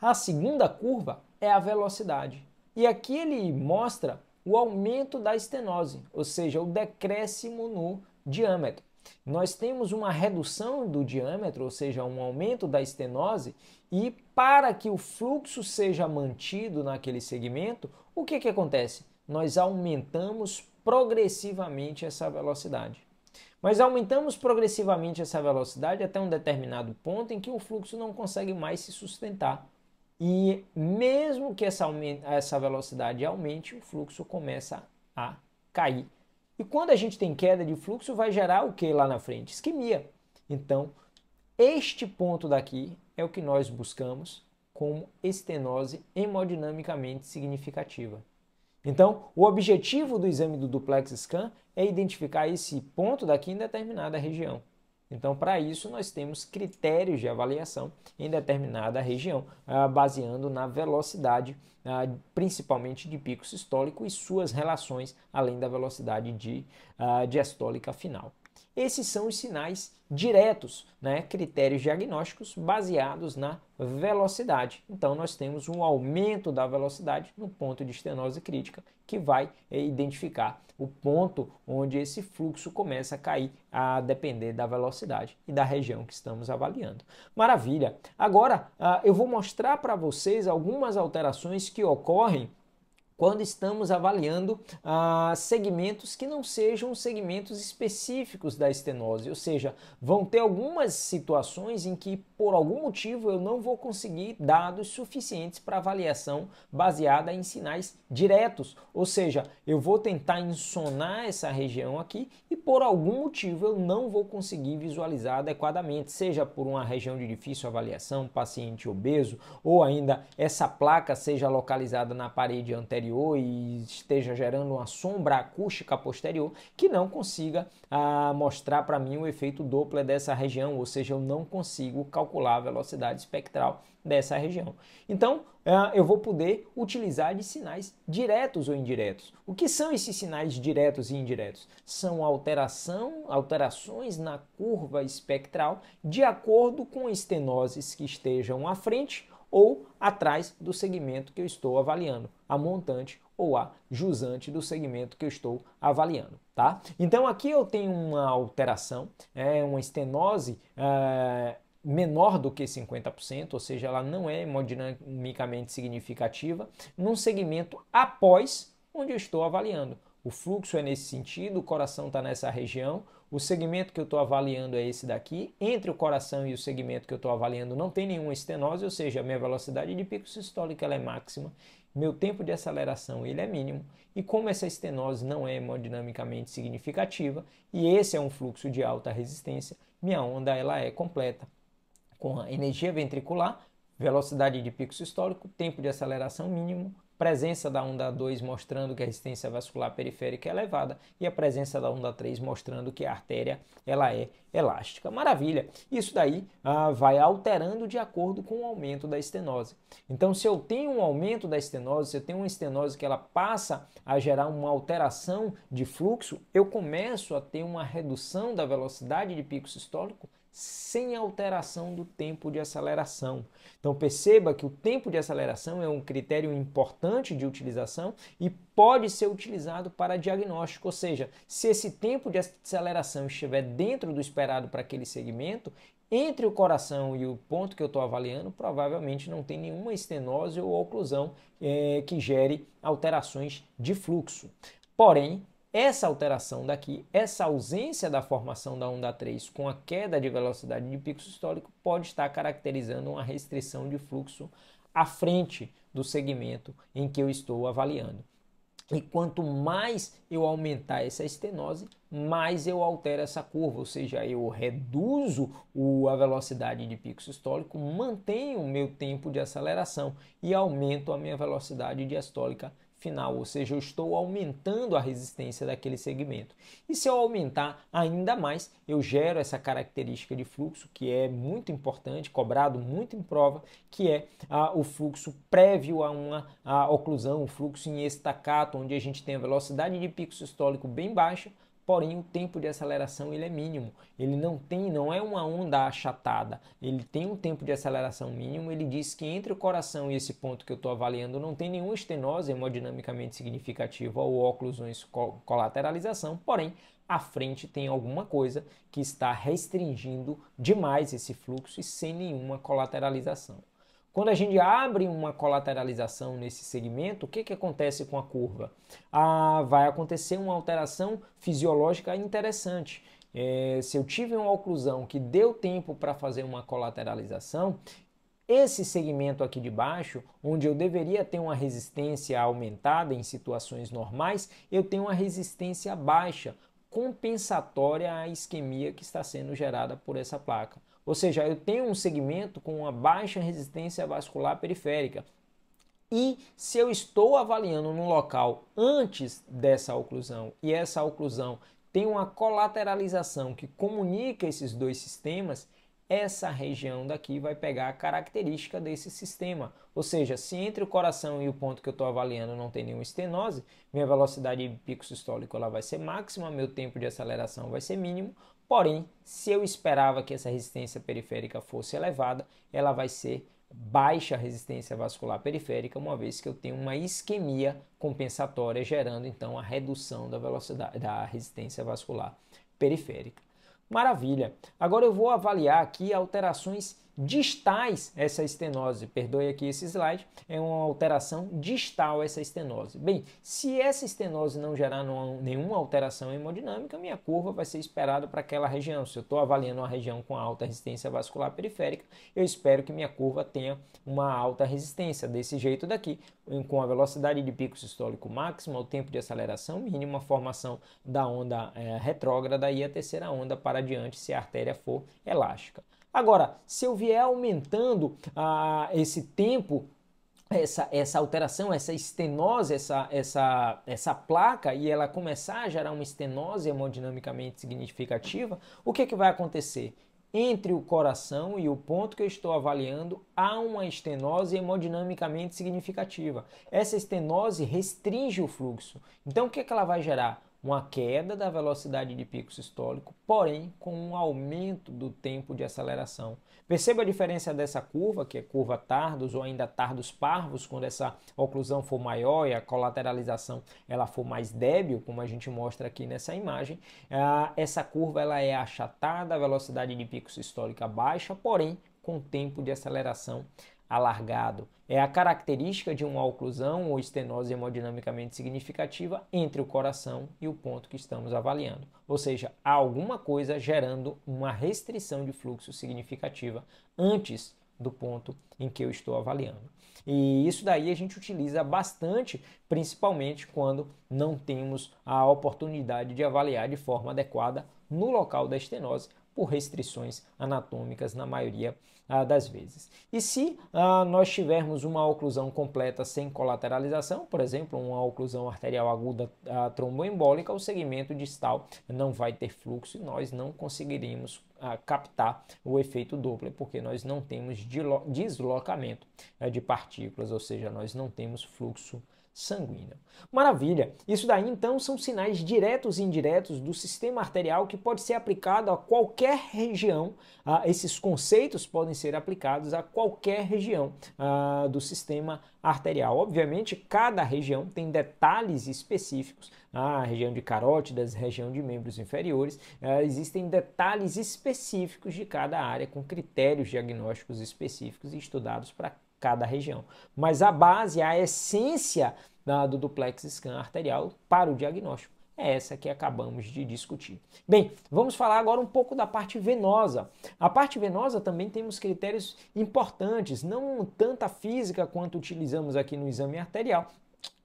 A segunda curva é a velocidade. E aqui ele mostra o aumento da estenose, ou seja, o decréscimo no diâmetro. Nós temos uma redução do diâmetro, ou seja, um aumento da estenose, e para que o fluxo seja mantido naquele segmento, o que, que acontece? Nós aumentamos progressivamente essa velocidade. Mas aumentamos progressivamente essa velocidade até um determinado ponto em que o fluxo não consegue mais se sustentar. E mesmo que essa, essa velocidade aumente, o fluxo começa a cair. E quando a gente tem queda de fluxo, vai gerar o que lá na frente? Isquemia. Então, este ponto daqui é o que nós buscamos como estenose hemodinamicamente significativa. Então, o objetivo do exame do duplex scan é identificar esse ponto daqui em determinada região. Então, para isso, nós temos critérios de avaliação em determinada região, ah, baseando na velocidade, ah, principalmente de pico sistólico e suas relações, além da velocidade de ah, diastólica final. Esses são os sinais diretos, né? critérios diagnósticos baseados na velocidade. Então, nós temos um aumento da velocidade no ponto de estenose crítica, que vai eh, identificar o ponto onde esse fluxo começa a cair, a depender da velocidade e da região que estamos avaliando. Maravilha! Agora, ah, eu vou mostrar para vocês algumas alterações que ocorrem quando estamos avaliando ah, segmentos que não sejam segmentos específicos da estenose, ou seja, vão ter algumas situações em que por algum motivo eu não vou conseguir dados suficientes para avaliação baseada em sinais diretos, ou seja, eu vou tentar insonar essa região aqui e por algum motivo eu não vou conseguir visualizar adequadamente, seja por uma região de difícil avaliação, paciente obeso ou ainda essa placa seja localizada na parede anterior e esteja gerando uma sombra acústica posterior que não consiga ah, mostrar para mim o efeito Doppler dessa região, ou seja, eu não consigo calcular a velocidade espectral dessa região. Então, ah, eu vou poder utilizar de sinais diretos ou indiretos. O que são esses sinais diretos e indiretos? São alteração, alterações na curva espectral de acordo com estenoses que estejam à frente ou atrás do segmento que eu estou avaliando, a montante ou a jusante do segmento que eu estou avaliando, tá? Então aqui eu tenho uma alteração, é uma estenose é, menor do que 50%, ou seja, ela não é hemodinamicamente significativa, num segmento após onde eu estou avaliando. O fluxo é nesse sentido, o coração está nessa região, o segmento que eu estou avaliando é esse daqui, entre o coração e o segmento que eu estou avaliando não tem nenhuma estenose, ou seja, a minha velocidade de pico sistólica é máxima, meu tempo de aceleração ele é mínimo, e como essa estenose não é hemodinamicamente significativa, e esse é um fluxo de alta resistência, minha onda ela é completa, com a energia ventricular velocidade de pico sistólico, tempo de aceleração mínimo, presença da onda 2 mostrando que a resistência vascular periférica é elevada e a presença da onda 3 mostrando que a artéria ela é elástica. Maravilha! Isso daí ah, vai alterando de acordo com o aumento da estenose. Então, se eu tenho um aumento da estenose, se eu tenho uma estenose que ela passa a gerar uma alteração de fluxo, eu começo a ter uma redução da velocidade de pico sistólico sem alteração do tempo de aceleração. Então perceba que o tempo de aceleração é um critério importante de utilização e pode ser utilizado para diagnóstico, ou seja, se esse tempo de aceleração estiver dentro do esperado para aquele segmento, entre o coração e o ponto que eu estou avaliando, provavelmente não tem nenhuma estenose ou oclusão eh, que gere alterações de fluxo. Porém, essa alteração daqui, essa ausência da formação da onda 3 com a queda de velocidade de pico sistólico pode estar caracterizando uma restrição de fluxo à frente do segmento em que eu estou avaliando. E quanto mais eu aumentar essa estenose, mais eu altero essa curva, ou seja, eu reduzo a velocidade de pico sistólico, mantenho o meu tempo de aceleração e aumento a minha velocidade diastólica final, ou seja, eu estou aumentando a resistência daquele segmento. E se eu aumentar ainda mais, eu gero essa característica de fluxo que é muito importante, cobrado muito em prova, que é ah, o fluxo prévio a uma a ah, oclusão, o fluxo em estacato, onde a gente tem a velocidade de pico sistólico bem baixa, porém o tempo de aceleração ele é mínimo. Ele não tem, não é uma onda achatada. Ele tem um tempo de aceleração mínimo. Ele diz que entre o coração e esse ponto que eu estou avaliando não tem nenhuma estenose hemodinamicamente significativa ou oclusões colateralização, porém à frente tem alguma coisa que está restringindo demais esse fluxo e sem nenhuma colateralização. Quando a gente abre uma colateralização nesse segmento, o que, que acontece com a curva? Ah, vai acontecer uma alteração fisiológica interessante. É, se eu tive uma oclusão que deu tempo para fazer uma colateralização, esse segmento aqui de baixo, onde eu deveria ter uma resistência aumentada em situações normais, eu tenho uma resistência baixa, compensatória à isquemia que está sendo gerada por essa placa. Ou seja, eu tenho um segmento com uma baixa resistência vascular periférica. E se eu estou avaliando no local antes dessa oclusão e essa oclusão tem uma colateralização que comunica esses dois sistemas, essa região daqui vai pegar a característica desse sistema. Ou seja, se entre o coração e o ponto que eu estou avaliando não tem nenhuma estenose, minha velocidade de pico sistólico ela vai ser máxima, meu tempo de aceleração vai ser mínimo. Porém, se eu esperava que essa resistência periférica fosse elevada, ela vai ser baixa resistência vascular periférica, uma vez que eu tenho uma isquemia compensatória, gerando então a redução da velocidade da resistência vascular periférica. Maravilha! Agora eu vou avaliar aqui alterações distais essa estenose. Perdoe aqui esse slide, é uma alteração distal essa estenose. Bem, se essa estenose não gerar nenhuma alteração hemodinâmica, minha curva vai ser esperada para aquela região. Se eu estou avaliando uma região com alta resistência vascular periférica, eu espero que minha curva tenha uma alta resistência. Desse jeito daqui, com a velocidade de pico sistólico máxima, o tempo de aceleração mínimo, a formação da onda é, retrógrada e a terceira onda para diante se a artéria for elástica. Agora, se eu vier aumentando ah, esse tempo, essa, essa alteração, essa estenose, essa, essa, essa placa, e ela começar a gerar uma estenose hemodinamicamente significativa, o que, é que vai acontecer? Entre o coração e o ponto que eu estou avaliando, há uma estenose hemodinamicamente significativa. Essa estenose restringe o fluxo. Então, o que, é que ela vai gerar? uma queda da velocidade de pico sistólico, porém com um aumento do tempo de aceleração. Perceba a diferença dessa curva, que é curva tardos ou ainda tardos parvos, quando essa oclusão for maior e a colateralização ela for mais débil, como a gente mostra aqui nessa imagem. Ah, essa curva ela é achatada, a velocidade de pico sistólica baixa, porém com tempo de aceleração alargado é a característica de uma oclusão ou estenose hemodinamicamente significativa entre o coração e o ponto que estamos avaliando. Ou seja, há alguma coisa gerando uma restrição de fluxo significativa antes do ponto em que eu estou avaliando. E isso daí a gente utiliza bastante, principalmente quando não temos a oportunidade de avaliar de forma adequada no local da estenose por restrições anatômicas na maioria ah, das vezes. E se ah, nós tivermos uma oclusão completa sem colateralização, por exemplo, uma oclusão arterial aguda ah, tromboembólica, o segmento distal não vai ter fluxo e nós não conseguiremos ah, captar o efeito Doppler, porque nós não temos deslocamento ah, de partículas, ou seja, nós não temos fluxo sanguíneo. Maravilha! Isso daí então são sinais diretos e indiretos do sistema arterial que pode ser aplicado a qualquer região. Ah, esses conceitos podem ser aplicados a qualquer região ah, do sistema arterial. Obviamente, cada região tem detalhes específicos. Ah, a região de carótidas, região de membros inferiores, ah, existem detalhes específicos de cada área com critérios diagnósticos específicos e estudados para cada região. Mas a base, a essência da, do duplex scan arterial para o diagnóstico. É essa que acabamos de discutir. Bem, vamos falar agora um pouco da parte venosa. A parte venosa também temos critérios importantes, não tanta física quanto utilizamos aqui no exame arterial,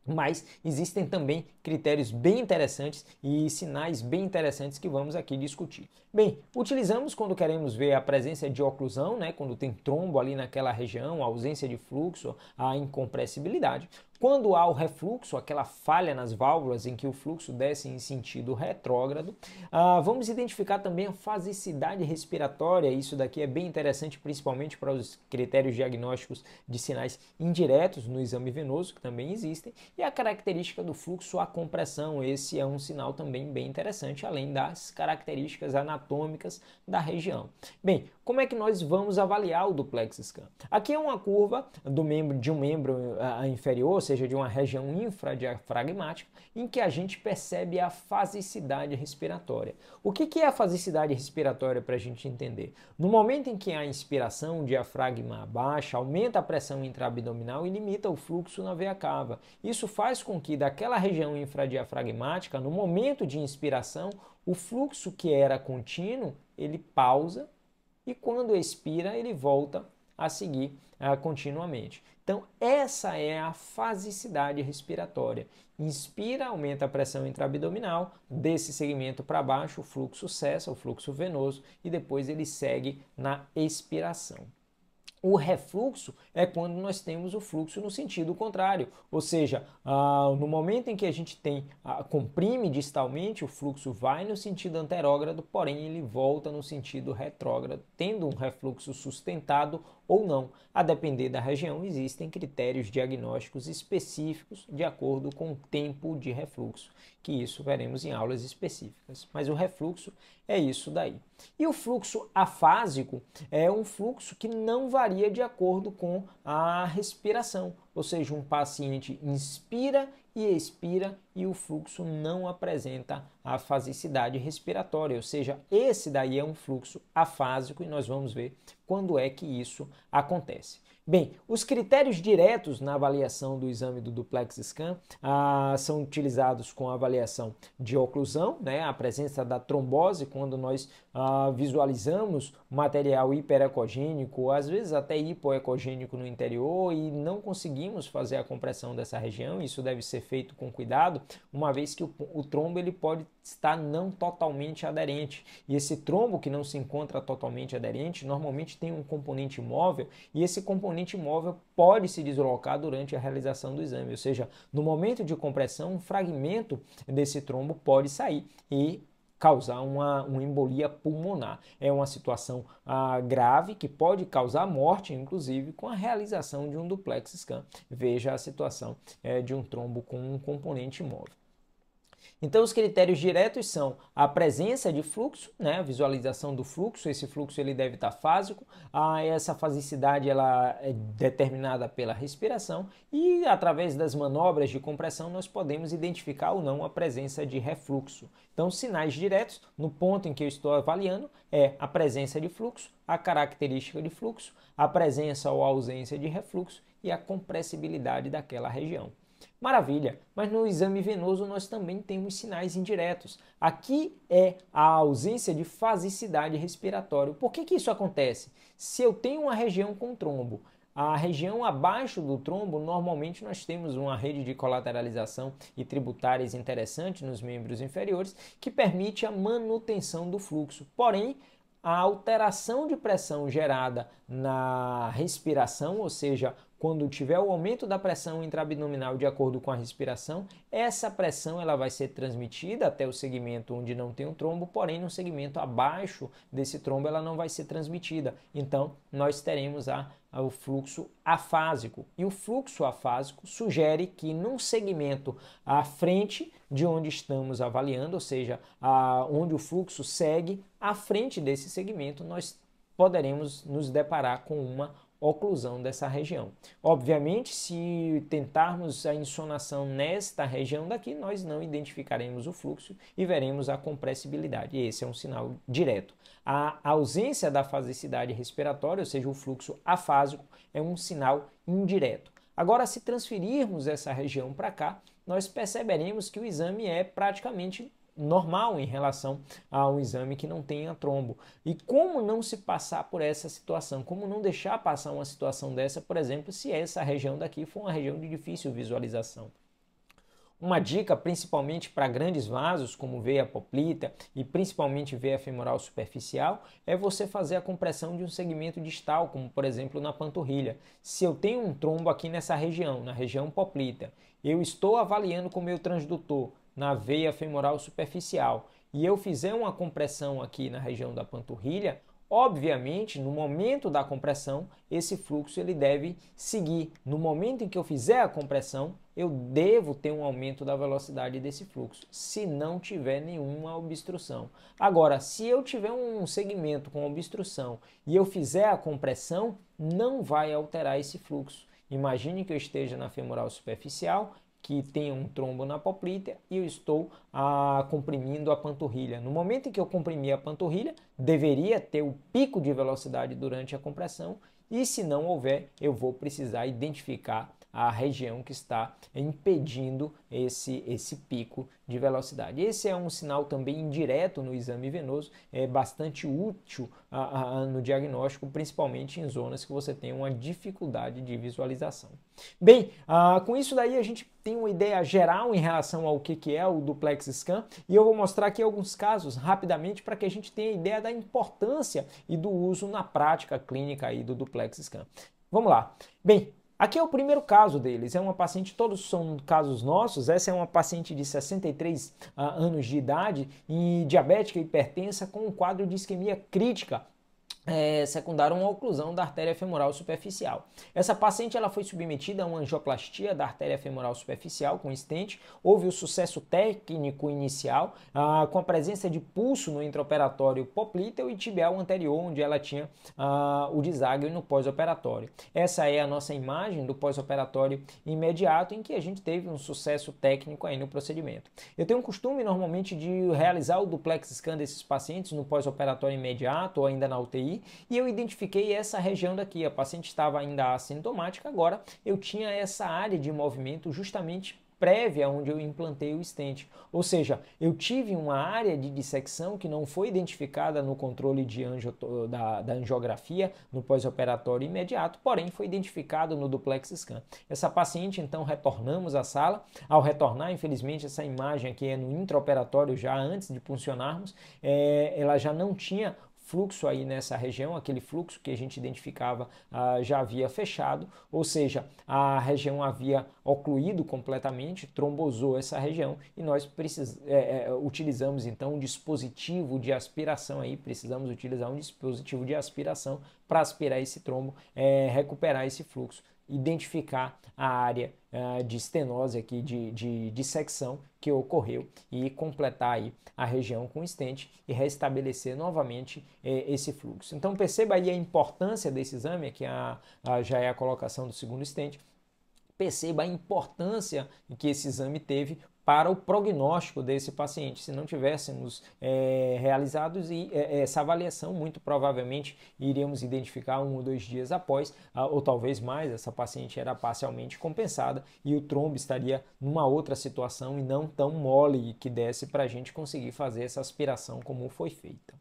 mas existem também critérios bem interessantes e sinais bem interessantes que vamos aqui discutir. Bem, utilizamos quando queremos ver a presença de oclusão, né, quando tem trombo ali naquela região, a ausência de fluxo, a incompressibilidade. Quando há o refluxo, aquela falha nas válvulas em que o fluxo desce em sentido retrógrado, ah, vamos identificar também a fasicidade respiratória. Isso daqui é bem interessante, principalmente para os critérios diagnósticos de sinais indiretos no exame venoso, que também existem, e a característica do fluxo à compressão. Esse é um sinal também bem interessante, além das características anatômicas da região. Bem, como é que nós vamos avaliar o duplex scan? Aqui é uma curva do membro de um membro ah, inferior seja, de uma região infradiafragmática, em que a gente percebe a fasicidade respiratória. O que, é a fasicidade respiratória para a gente entender? No momento em que há inspiração, o diafragma abaixa, aumenta a pressão intraabdominal e limita o fluxo na veia cava. Isso faz com que daquela região infradiafragmática, no momento de inspiração, o fluxo que era contínuo, ele pausa e quando expira, ele volta a seguir uh, continuamente. Então, essa é a fasicidade respiratória. Inspira, aumenta a pressão intraabdominal, desse segmento para baixo, o fluxo cessa, o fluxo venoso, e depois ele segue na expiração. O refluxo é quando nós temos o fluxo no sentido contrário, ou seja, ah, no momento em que a gente tem ah, comprime distalmente, o fluxo vai no sentido anterógrado, porém ele volta no sentido retrógrado, tendo um refluxo sustentado ou não. A depender da região, existem critérios diagnósticos específicos de acordo com o tempo de refluxo, que isso veremos em aulas específicas. Mas o refluxo é isso daí. E o fluxo afásico é um fluxo que não varia de acordo com a respiração ou seja, um paciente inspira e expira e o fluxo não apresenta afasicidade respiratória, ou seja, esse daí é um fluxo afásico e nós vamos ver quando é que isso acontece. Bem, os critérios diretos na avaliação do exame do duplex scan ah, são utilizados com a avaliação de oclusão, né, a presença da trombose quando nós ah, visualizamos material hiperecogênico, às vezes até hipoecogênico no interior e não conseguimos fazer a compressão dessa região. Isso deve ser feito com cuidado, uma vez que o, o trombo ele pode está não totalmente aderente. E esse trombo que não se encontra totalmente aderente normalmente tem um componente móvel e esse componente móvel pode se deslocar durante a realização do exame, ou seja, no momento de compressão, um fragmento desse trombo pode sair e causar uma, uma embolia pulmonar. É uma situação ah, grave que pode causar morte, inclusive, com a realização de um duplex scan. Veja a situação eh, de um trombo com um componente móvel. Então, os critérios diretos são a presença de fluxo, né, a visualização do fluxo, esse fluxo ele deve estar fásico, a, essa fasicidade ela é determinada pela respiração e através das manobras de compressão nós podemos identificar ou não a presença de refluxo. Então, sinais diretos, no ponto em que eu estou avaliando, é a presença de fluxo, a característica de fluxo, a presença ou ausência de refluxo e a compressibilidade daquela região. Maravilha, mas no exame venoso nós também temos sinais indiretos. Aqui é a ausência de fasicidade respiratória. Por que, que isso acontece? Se eu tenho uma região com trombo, a região abaixo do trombo, normalmente nós temos uma rede de colateralização e tributárias interessante nos membros inferiores que permite a manutenção do fluxo. Porém, a alteração de pressão gerada na respiração, ou seja, quando tiver o aumento da pressão intraabdominal de acordo com a respiração, essa pressão ela vai ser transmitida até o segmento onde não tem um trombo, porém no segmento abaixo desse trombo ela não vai ser transmitida. Então, nós teremos a, a, o fluxo afásico. E o fluxo afásico sugere que num segmento à frente de onde estamos avaliando, ou seja, a, onde o fluxo segue, à frente desse segmento nós poderemos nos deparar com uma oclusão dessa região. Obviamente, se tentarmos a insonação nesta região daqui, nós não identificaremos o fluxo e veremos a compressibilidade. E esse é um sinal direto. A ausência da fasicidade respiratória, ou seja, o fluxo afásico, é um sinal indireto. Agora, se transferirmos essa região para cá, nós perceberemos que o exame é praticamente normal em relação a um exame que não tenha trombo. E como não se passar por essa situação? Como não deixar passar uma situação dessa, por exemplo, se essa região daqui for uma região de difícil visualização? Uma dica principalmente para grandes vasos, como veia poplita e principalmente veia femoral superficial, é você fazer a compressão de um segmento distal, como por exemplo na panturrilha. Se eu tenho um trombo aqui nessa região, na região poplita, eu estou avaliando com o meu transdutor na veia femoral superficial e eu fizer uma compressão aqui na região da panturrilha, obviamente, no momento da compressão, esse fluxo ele deve seguir. No momento em que eu fizer a compressão, eu devo ter um aumento da velocidade desse fluxo, se não tiver nenhuma obstrução. Agora, se eu tiver um segmento com obstrução e eu fizer a compressão, não vai alterar esse fluxo. Imagine que eu esteja na femoral superficial que tem um trombo na popliteia e eu estou a ah, comprimindo a panturrilha. No momento em que eu comprimi a panturrilha, deveria ter o pico de velocidade durante a compressão e se não houver, eu vou precisar identificar a região que está impedindo esse, esse pico de velocidade. Esse é um sinal também indireto no exame venoso, é bastante útil a, a, no diagnóstico, principalmente em zonas que você tem uma dificuldade de visualização. Bem, ah, com isso daí a gente tem uma ideia geral em relação ao que, que é o duplex scan e eu vou mostrar aqui alguns casos rapidamente para que a gente tenha ideia da importância e do uso na prática clínica aí do duplex scan. Vamos lá. Bem, Aqui é o primeiro caso deles, é uma paciente, todos são casos nossos, essa é uma paciente de 63 uh, ah, anos de idade e diabética hipertensa com um quadro de isquemia crítica é, secundário uma oclusão da artéria femoral superficial. Essa paciente ela foi submetida a uma angioplastia da artéria femoral superficial com estente, houve o sucesso técnico inicial ah, com a presença de pulso no intraoperatório poplíteo e tibial anterior, onde ela tinha ah, o deságio no pós-operatório. Essa é a nossa imagem do pós-operatório imediato em que a gente teve um sucesso técnico aí no procedimento. Eu tenho um costume normalmente de realizar o duplex scan desses pacientes no pós-operatório imediato ou ainda na UTI aí e eu identifiquei essa região daqui. A paciente estava ainda assintomática, agora eu tinha essa área de movimento justamente prévia onde eu implantei o estente. Ou seja, eu tive uma área de dissecção que não foi identificada no controle de angio, da, da angiografia no pós-operatório imediato, porém foi identificado no duplex scan. Essa paciente, então, retornamos à sala. Ao retornar, infelizmente, essa imagem aqui é no intraoperatório já antes de funcionarmos, é, ela já não tinha fluxo aí nessa região, aquele fluxo que a gente identificava ah, já havia fechado, ou seja, a região havia ocluído completamente, trombosou essa região e nós precis, é, é, utilizamos então um dispositivo de aspiração aí, precisamos utilizar um dispositivo de aspiração para aspirar esse trombo, é, recuperar esse fluxo identificar a área uh, de estenose aqui, de, de, dissecção que ocorreu e completar aí a região com estente e restabelecer novamente eh, esse fluxo. Então perceba aí a importância desse exame, que a, a, já é a colocação do segundo estente, perceba a importância que esse exame teve para o prognóstico desse paciente. Se não tivéssemos é, eh, realizado eh, essa avaliação, muito provavelmente iríamos identificar um ou dois dias após, ah, ou talvez mais, essa paciente era parcialmente compensada e o trombo estaria numa outra situação e não tão mole que desse para a gente conseguir fazer essa aspiração como foi feita.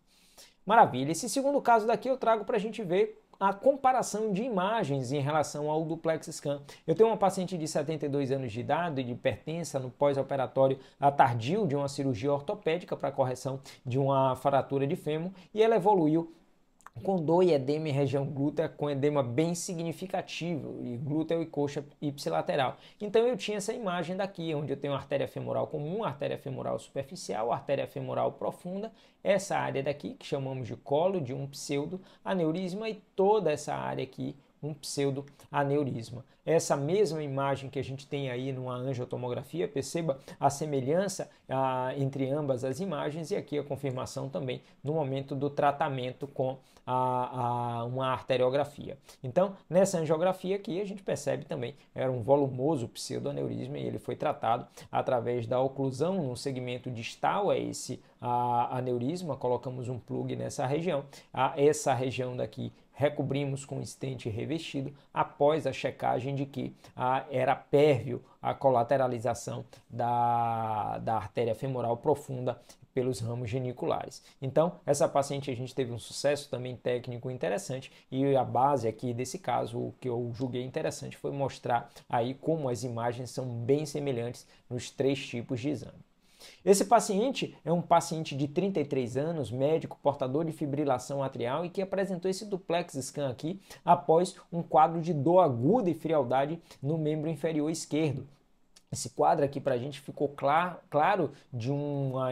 Maravilha. Esse segundo caso daqui eu trago para a gente ver a comparação de imagens em relação ao duplex scan. Eu tenho uma paciente de 72 anos de idade, de pertença no pós-operatório tardio de uma cirurgia ortopédica para correção de uma fratura de fêmur e ela evoluiu Condor e edema em região glútea com edema bem significativo, e glúteo e coxa ipsilateral. Então eu tinha essa imagem daqui, onde eu tenho artéria femoral comum, artéria femoral superficial, artéria femoral profunda, essa área daqui que chamamos de colo de um pseudo aneurisma e toda essa área aqui um pseudoaneurisma. Essa mesma imagem que a gente tem aí numa angiotomografia, perceba a semelhança ah, entre ambas as imagens e aqui a confirmação também no momento do tratamento com a, a, uma arteriografia. Então, nessa angiografia aqui a gente percebe também era um volumoso pseudoaneurisma e ele foi tratado através da oclusão no segmento distal a é esse a, ah, aneurisma, colocamos um plug nessa região. A, ah, essa região daqui recobrimos com estente revestido após a checagem de que era pérvio a colateralização da, da artéria femoral profunda pelos ramos geniculares. Então, essa paciente a gente teve um sucesso também técnico interessante e a base aqui desse caso, o que eu julguei interessante foi mostrar aí como as imagens são bem semelhantes nos três tipos de exame. Esse paciente é um paciente de 33 anos, médico, portador de fibrilação atrial e que apresentou esse duplex scan aqui após um quadro de dor aguda e frialdade no membro inferior esquerdo. Esse quadro aqui para a gente ficou claro, claro de uma,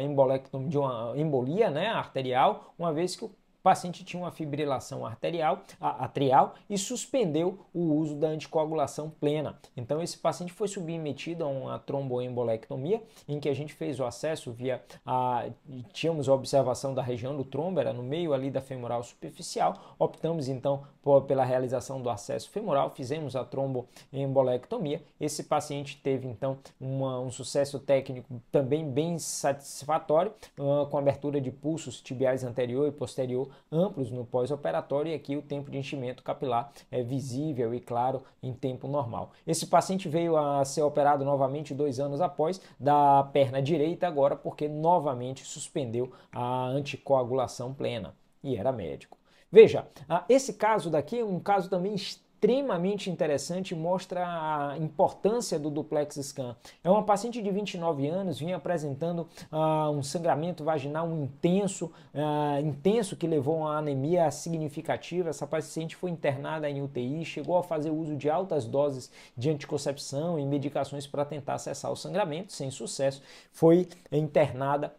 de uma embolia né, arterial, uma vez que o paciente tinha uma fibrilação arterial, atrial e suspendeu o uso da anticoagulação plena. Então esse paciente foi submetido a uma tromboembolectomia em que a gente fez o acesso via a tínhamos a observação da região do trombo, era no meio ali da femoral superficial. Optamos então por, pela realização do acesso femoral, fizemos a tromboembolectomia. Esse paciente teve então uma, um sucesso técnico também bem satisfatório, uh, com abertura de pulsos tibiais anterior e posterior amplos no pós-operatório e aqui o tempo de enchimento capilar é visível e claro em tempo normal. Esse paciente veio a ser operado novamente dois anos após da perna direita agora porque novamente suspendeu a anticoagulação plena e era médico. Veja, ah, esse caso daqui é um caso também extremamente extremamente interessante e mostra a importância do duplex scan. É uma paciente de 29 anos, vinha apresentando ah, um sangramento vaginal intenso, ah, intenso que levou a uma anemia significativa. Essa paciente foi internada em UTI, chegou a fazer uso de altas doses de anticoncepção e medicações para tentar cessar o sangramento, sem sucesso. Foi internada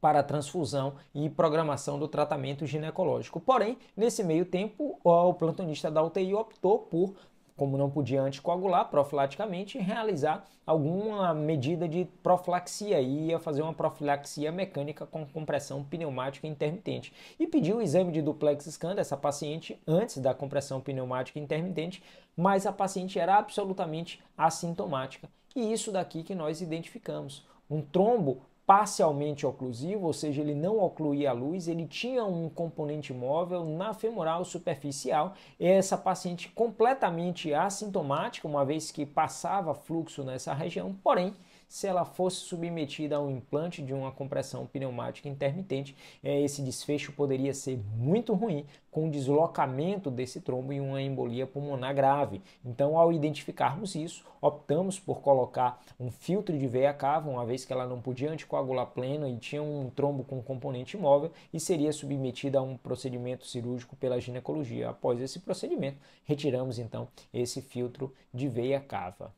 para transfusão e programação do tratamento ginecológico. Porém, nesse meio tempo, o plantonista da UTI optou por como não podia anticoagular profilaticamente, realizar alguma medida de profilaxia e ia fazer uma profilaxia mecânica com compressão pneumática intermitente. E pediu o exame de duplex scan dessa paciente antes da compressão pneumática intermitente, mas a paciente era absolutamente assintomática. E isso daqui que nós identificamos. Um trombo parcialmente oclusivo, ou seja, ele não ocluía a luz, ele tinha um componente móvel na femoral superficial, e essa paciente completamente assintomática, uma vez que passava fluxo nessa região, porém se ela fosse submetida a um implante de uma compressão pneumática intermitente, é, esse desfecho poderia ser muito ruim, com deslocamento desse trombo e uma embolia pulmonar grave. Então, ao identificarmos isso, optamos por colocar um filtro de veia cava, uma vez que ela não podia anticoagular pleno e tinha um trombo com componente imóvel e seria submetida a um procedimento cirúrgico pela ginecologia. Após esse procedimento, retiramos então esse filtro de veia cava.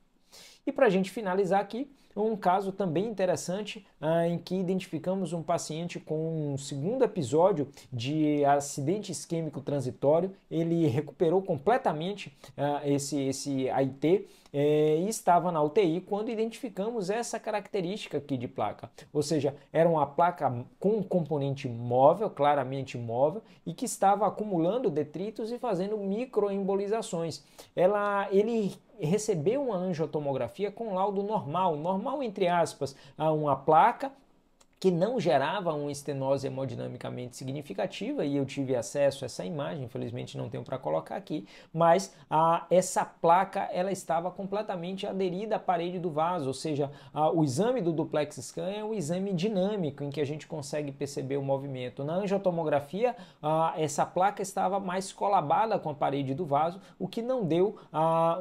E para a gente finalizar aqui, então, um caso também interessante ah, em que identificamos um paciente com um segundo episódio de acidente isquêmico transitório. Ele recuperou completamente ah, esse, esse AIT eh, e estava na UTI quando identificamos essa característica aqui de placa. Ou seja, era uma placa com um componente móvel, claramente móvel, e que estava acumulando detritos e fazendo microembolizações. Ela, ele receber recebeu uma angiotomografia com laudo normal, normal entre aspas, a uma placa que não gerava uma estenose hemodinamicamente significativa, e eu tive acesso a essa imagem, infelizmente não tenho para colocar aqui, mas a, essa placa ela estava completamente aderida à parede do vaso, ou seja, a, o exame do duplex scan é um exame dinâmico em que a gente consegue perceber o movimento. Na angiotomografia, a, essa placa estava mais colabada com a parede do vaso, o que não deu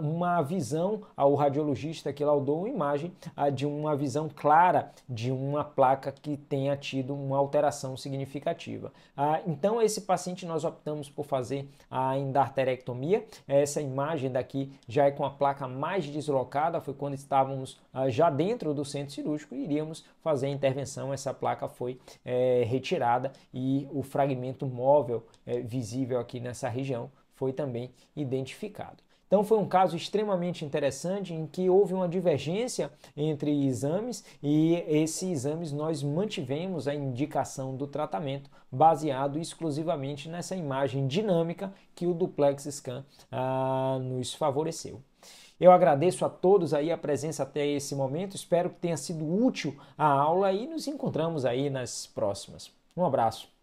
uma visão ao radiologista que laudou uma imagem de uma visão clara de uma placa que que tenha tido uma alteração significativa. Ah, então, esse paciente nós optamos por fazer a endarterectomia. Essa imagem daqui já é com a placa mais deslocada, foi quando estávamos ah, já dentro do centro cirúrgico e iríamos fazer a intervenção. Essa placa foi é, retirada e o fragmento móvel é, visível aqui nessa região foi também identificado. Então foi um caso extremamente interessante em que houve uma divergência entre exames e esses exames nós mantivemos a indicação do tratamento baseado exclusivamente nessa imagem dinâmica que o duplex scan ah, nos favoreceu. Eu agradeço a todos aí a presença até esse momento, espero que tenha sido útil a aula e nos encontramos aí nas próximas. Um abraço.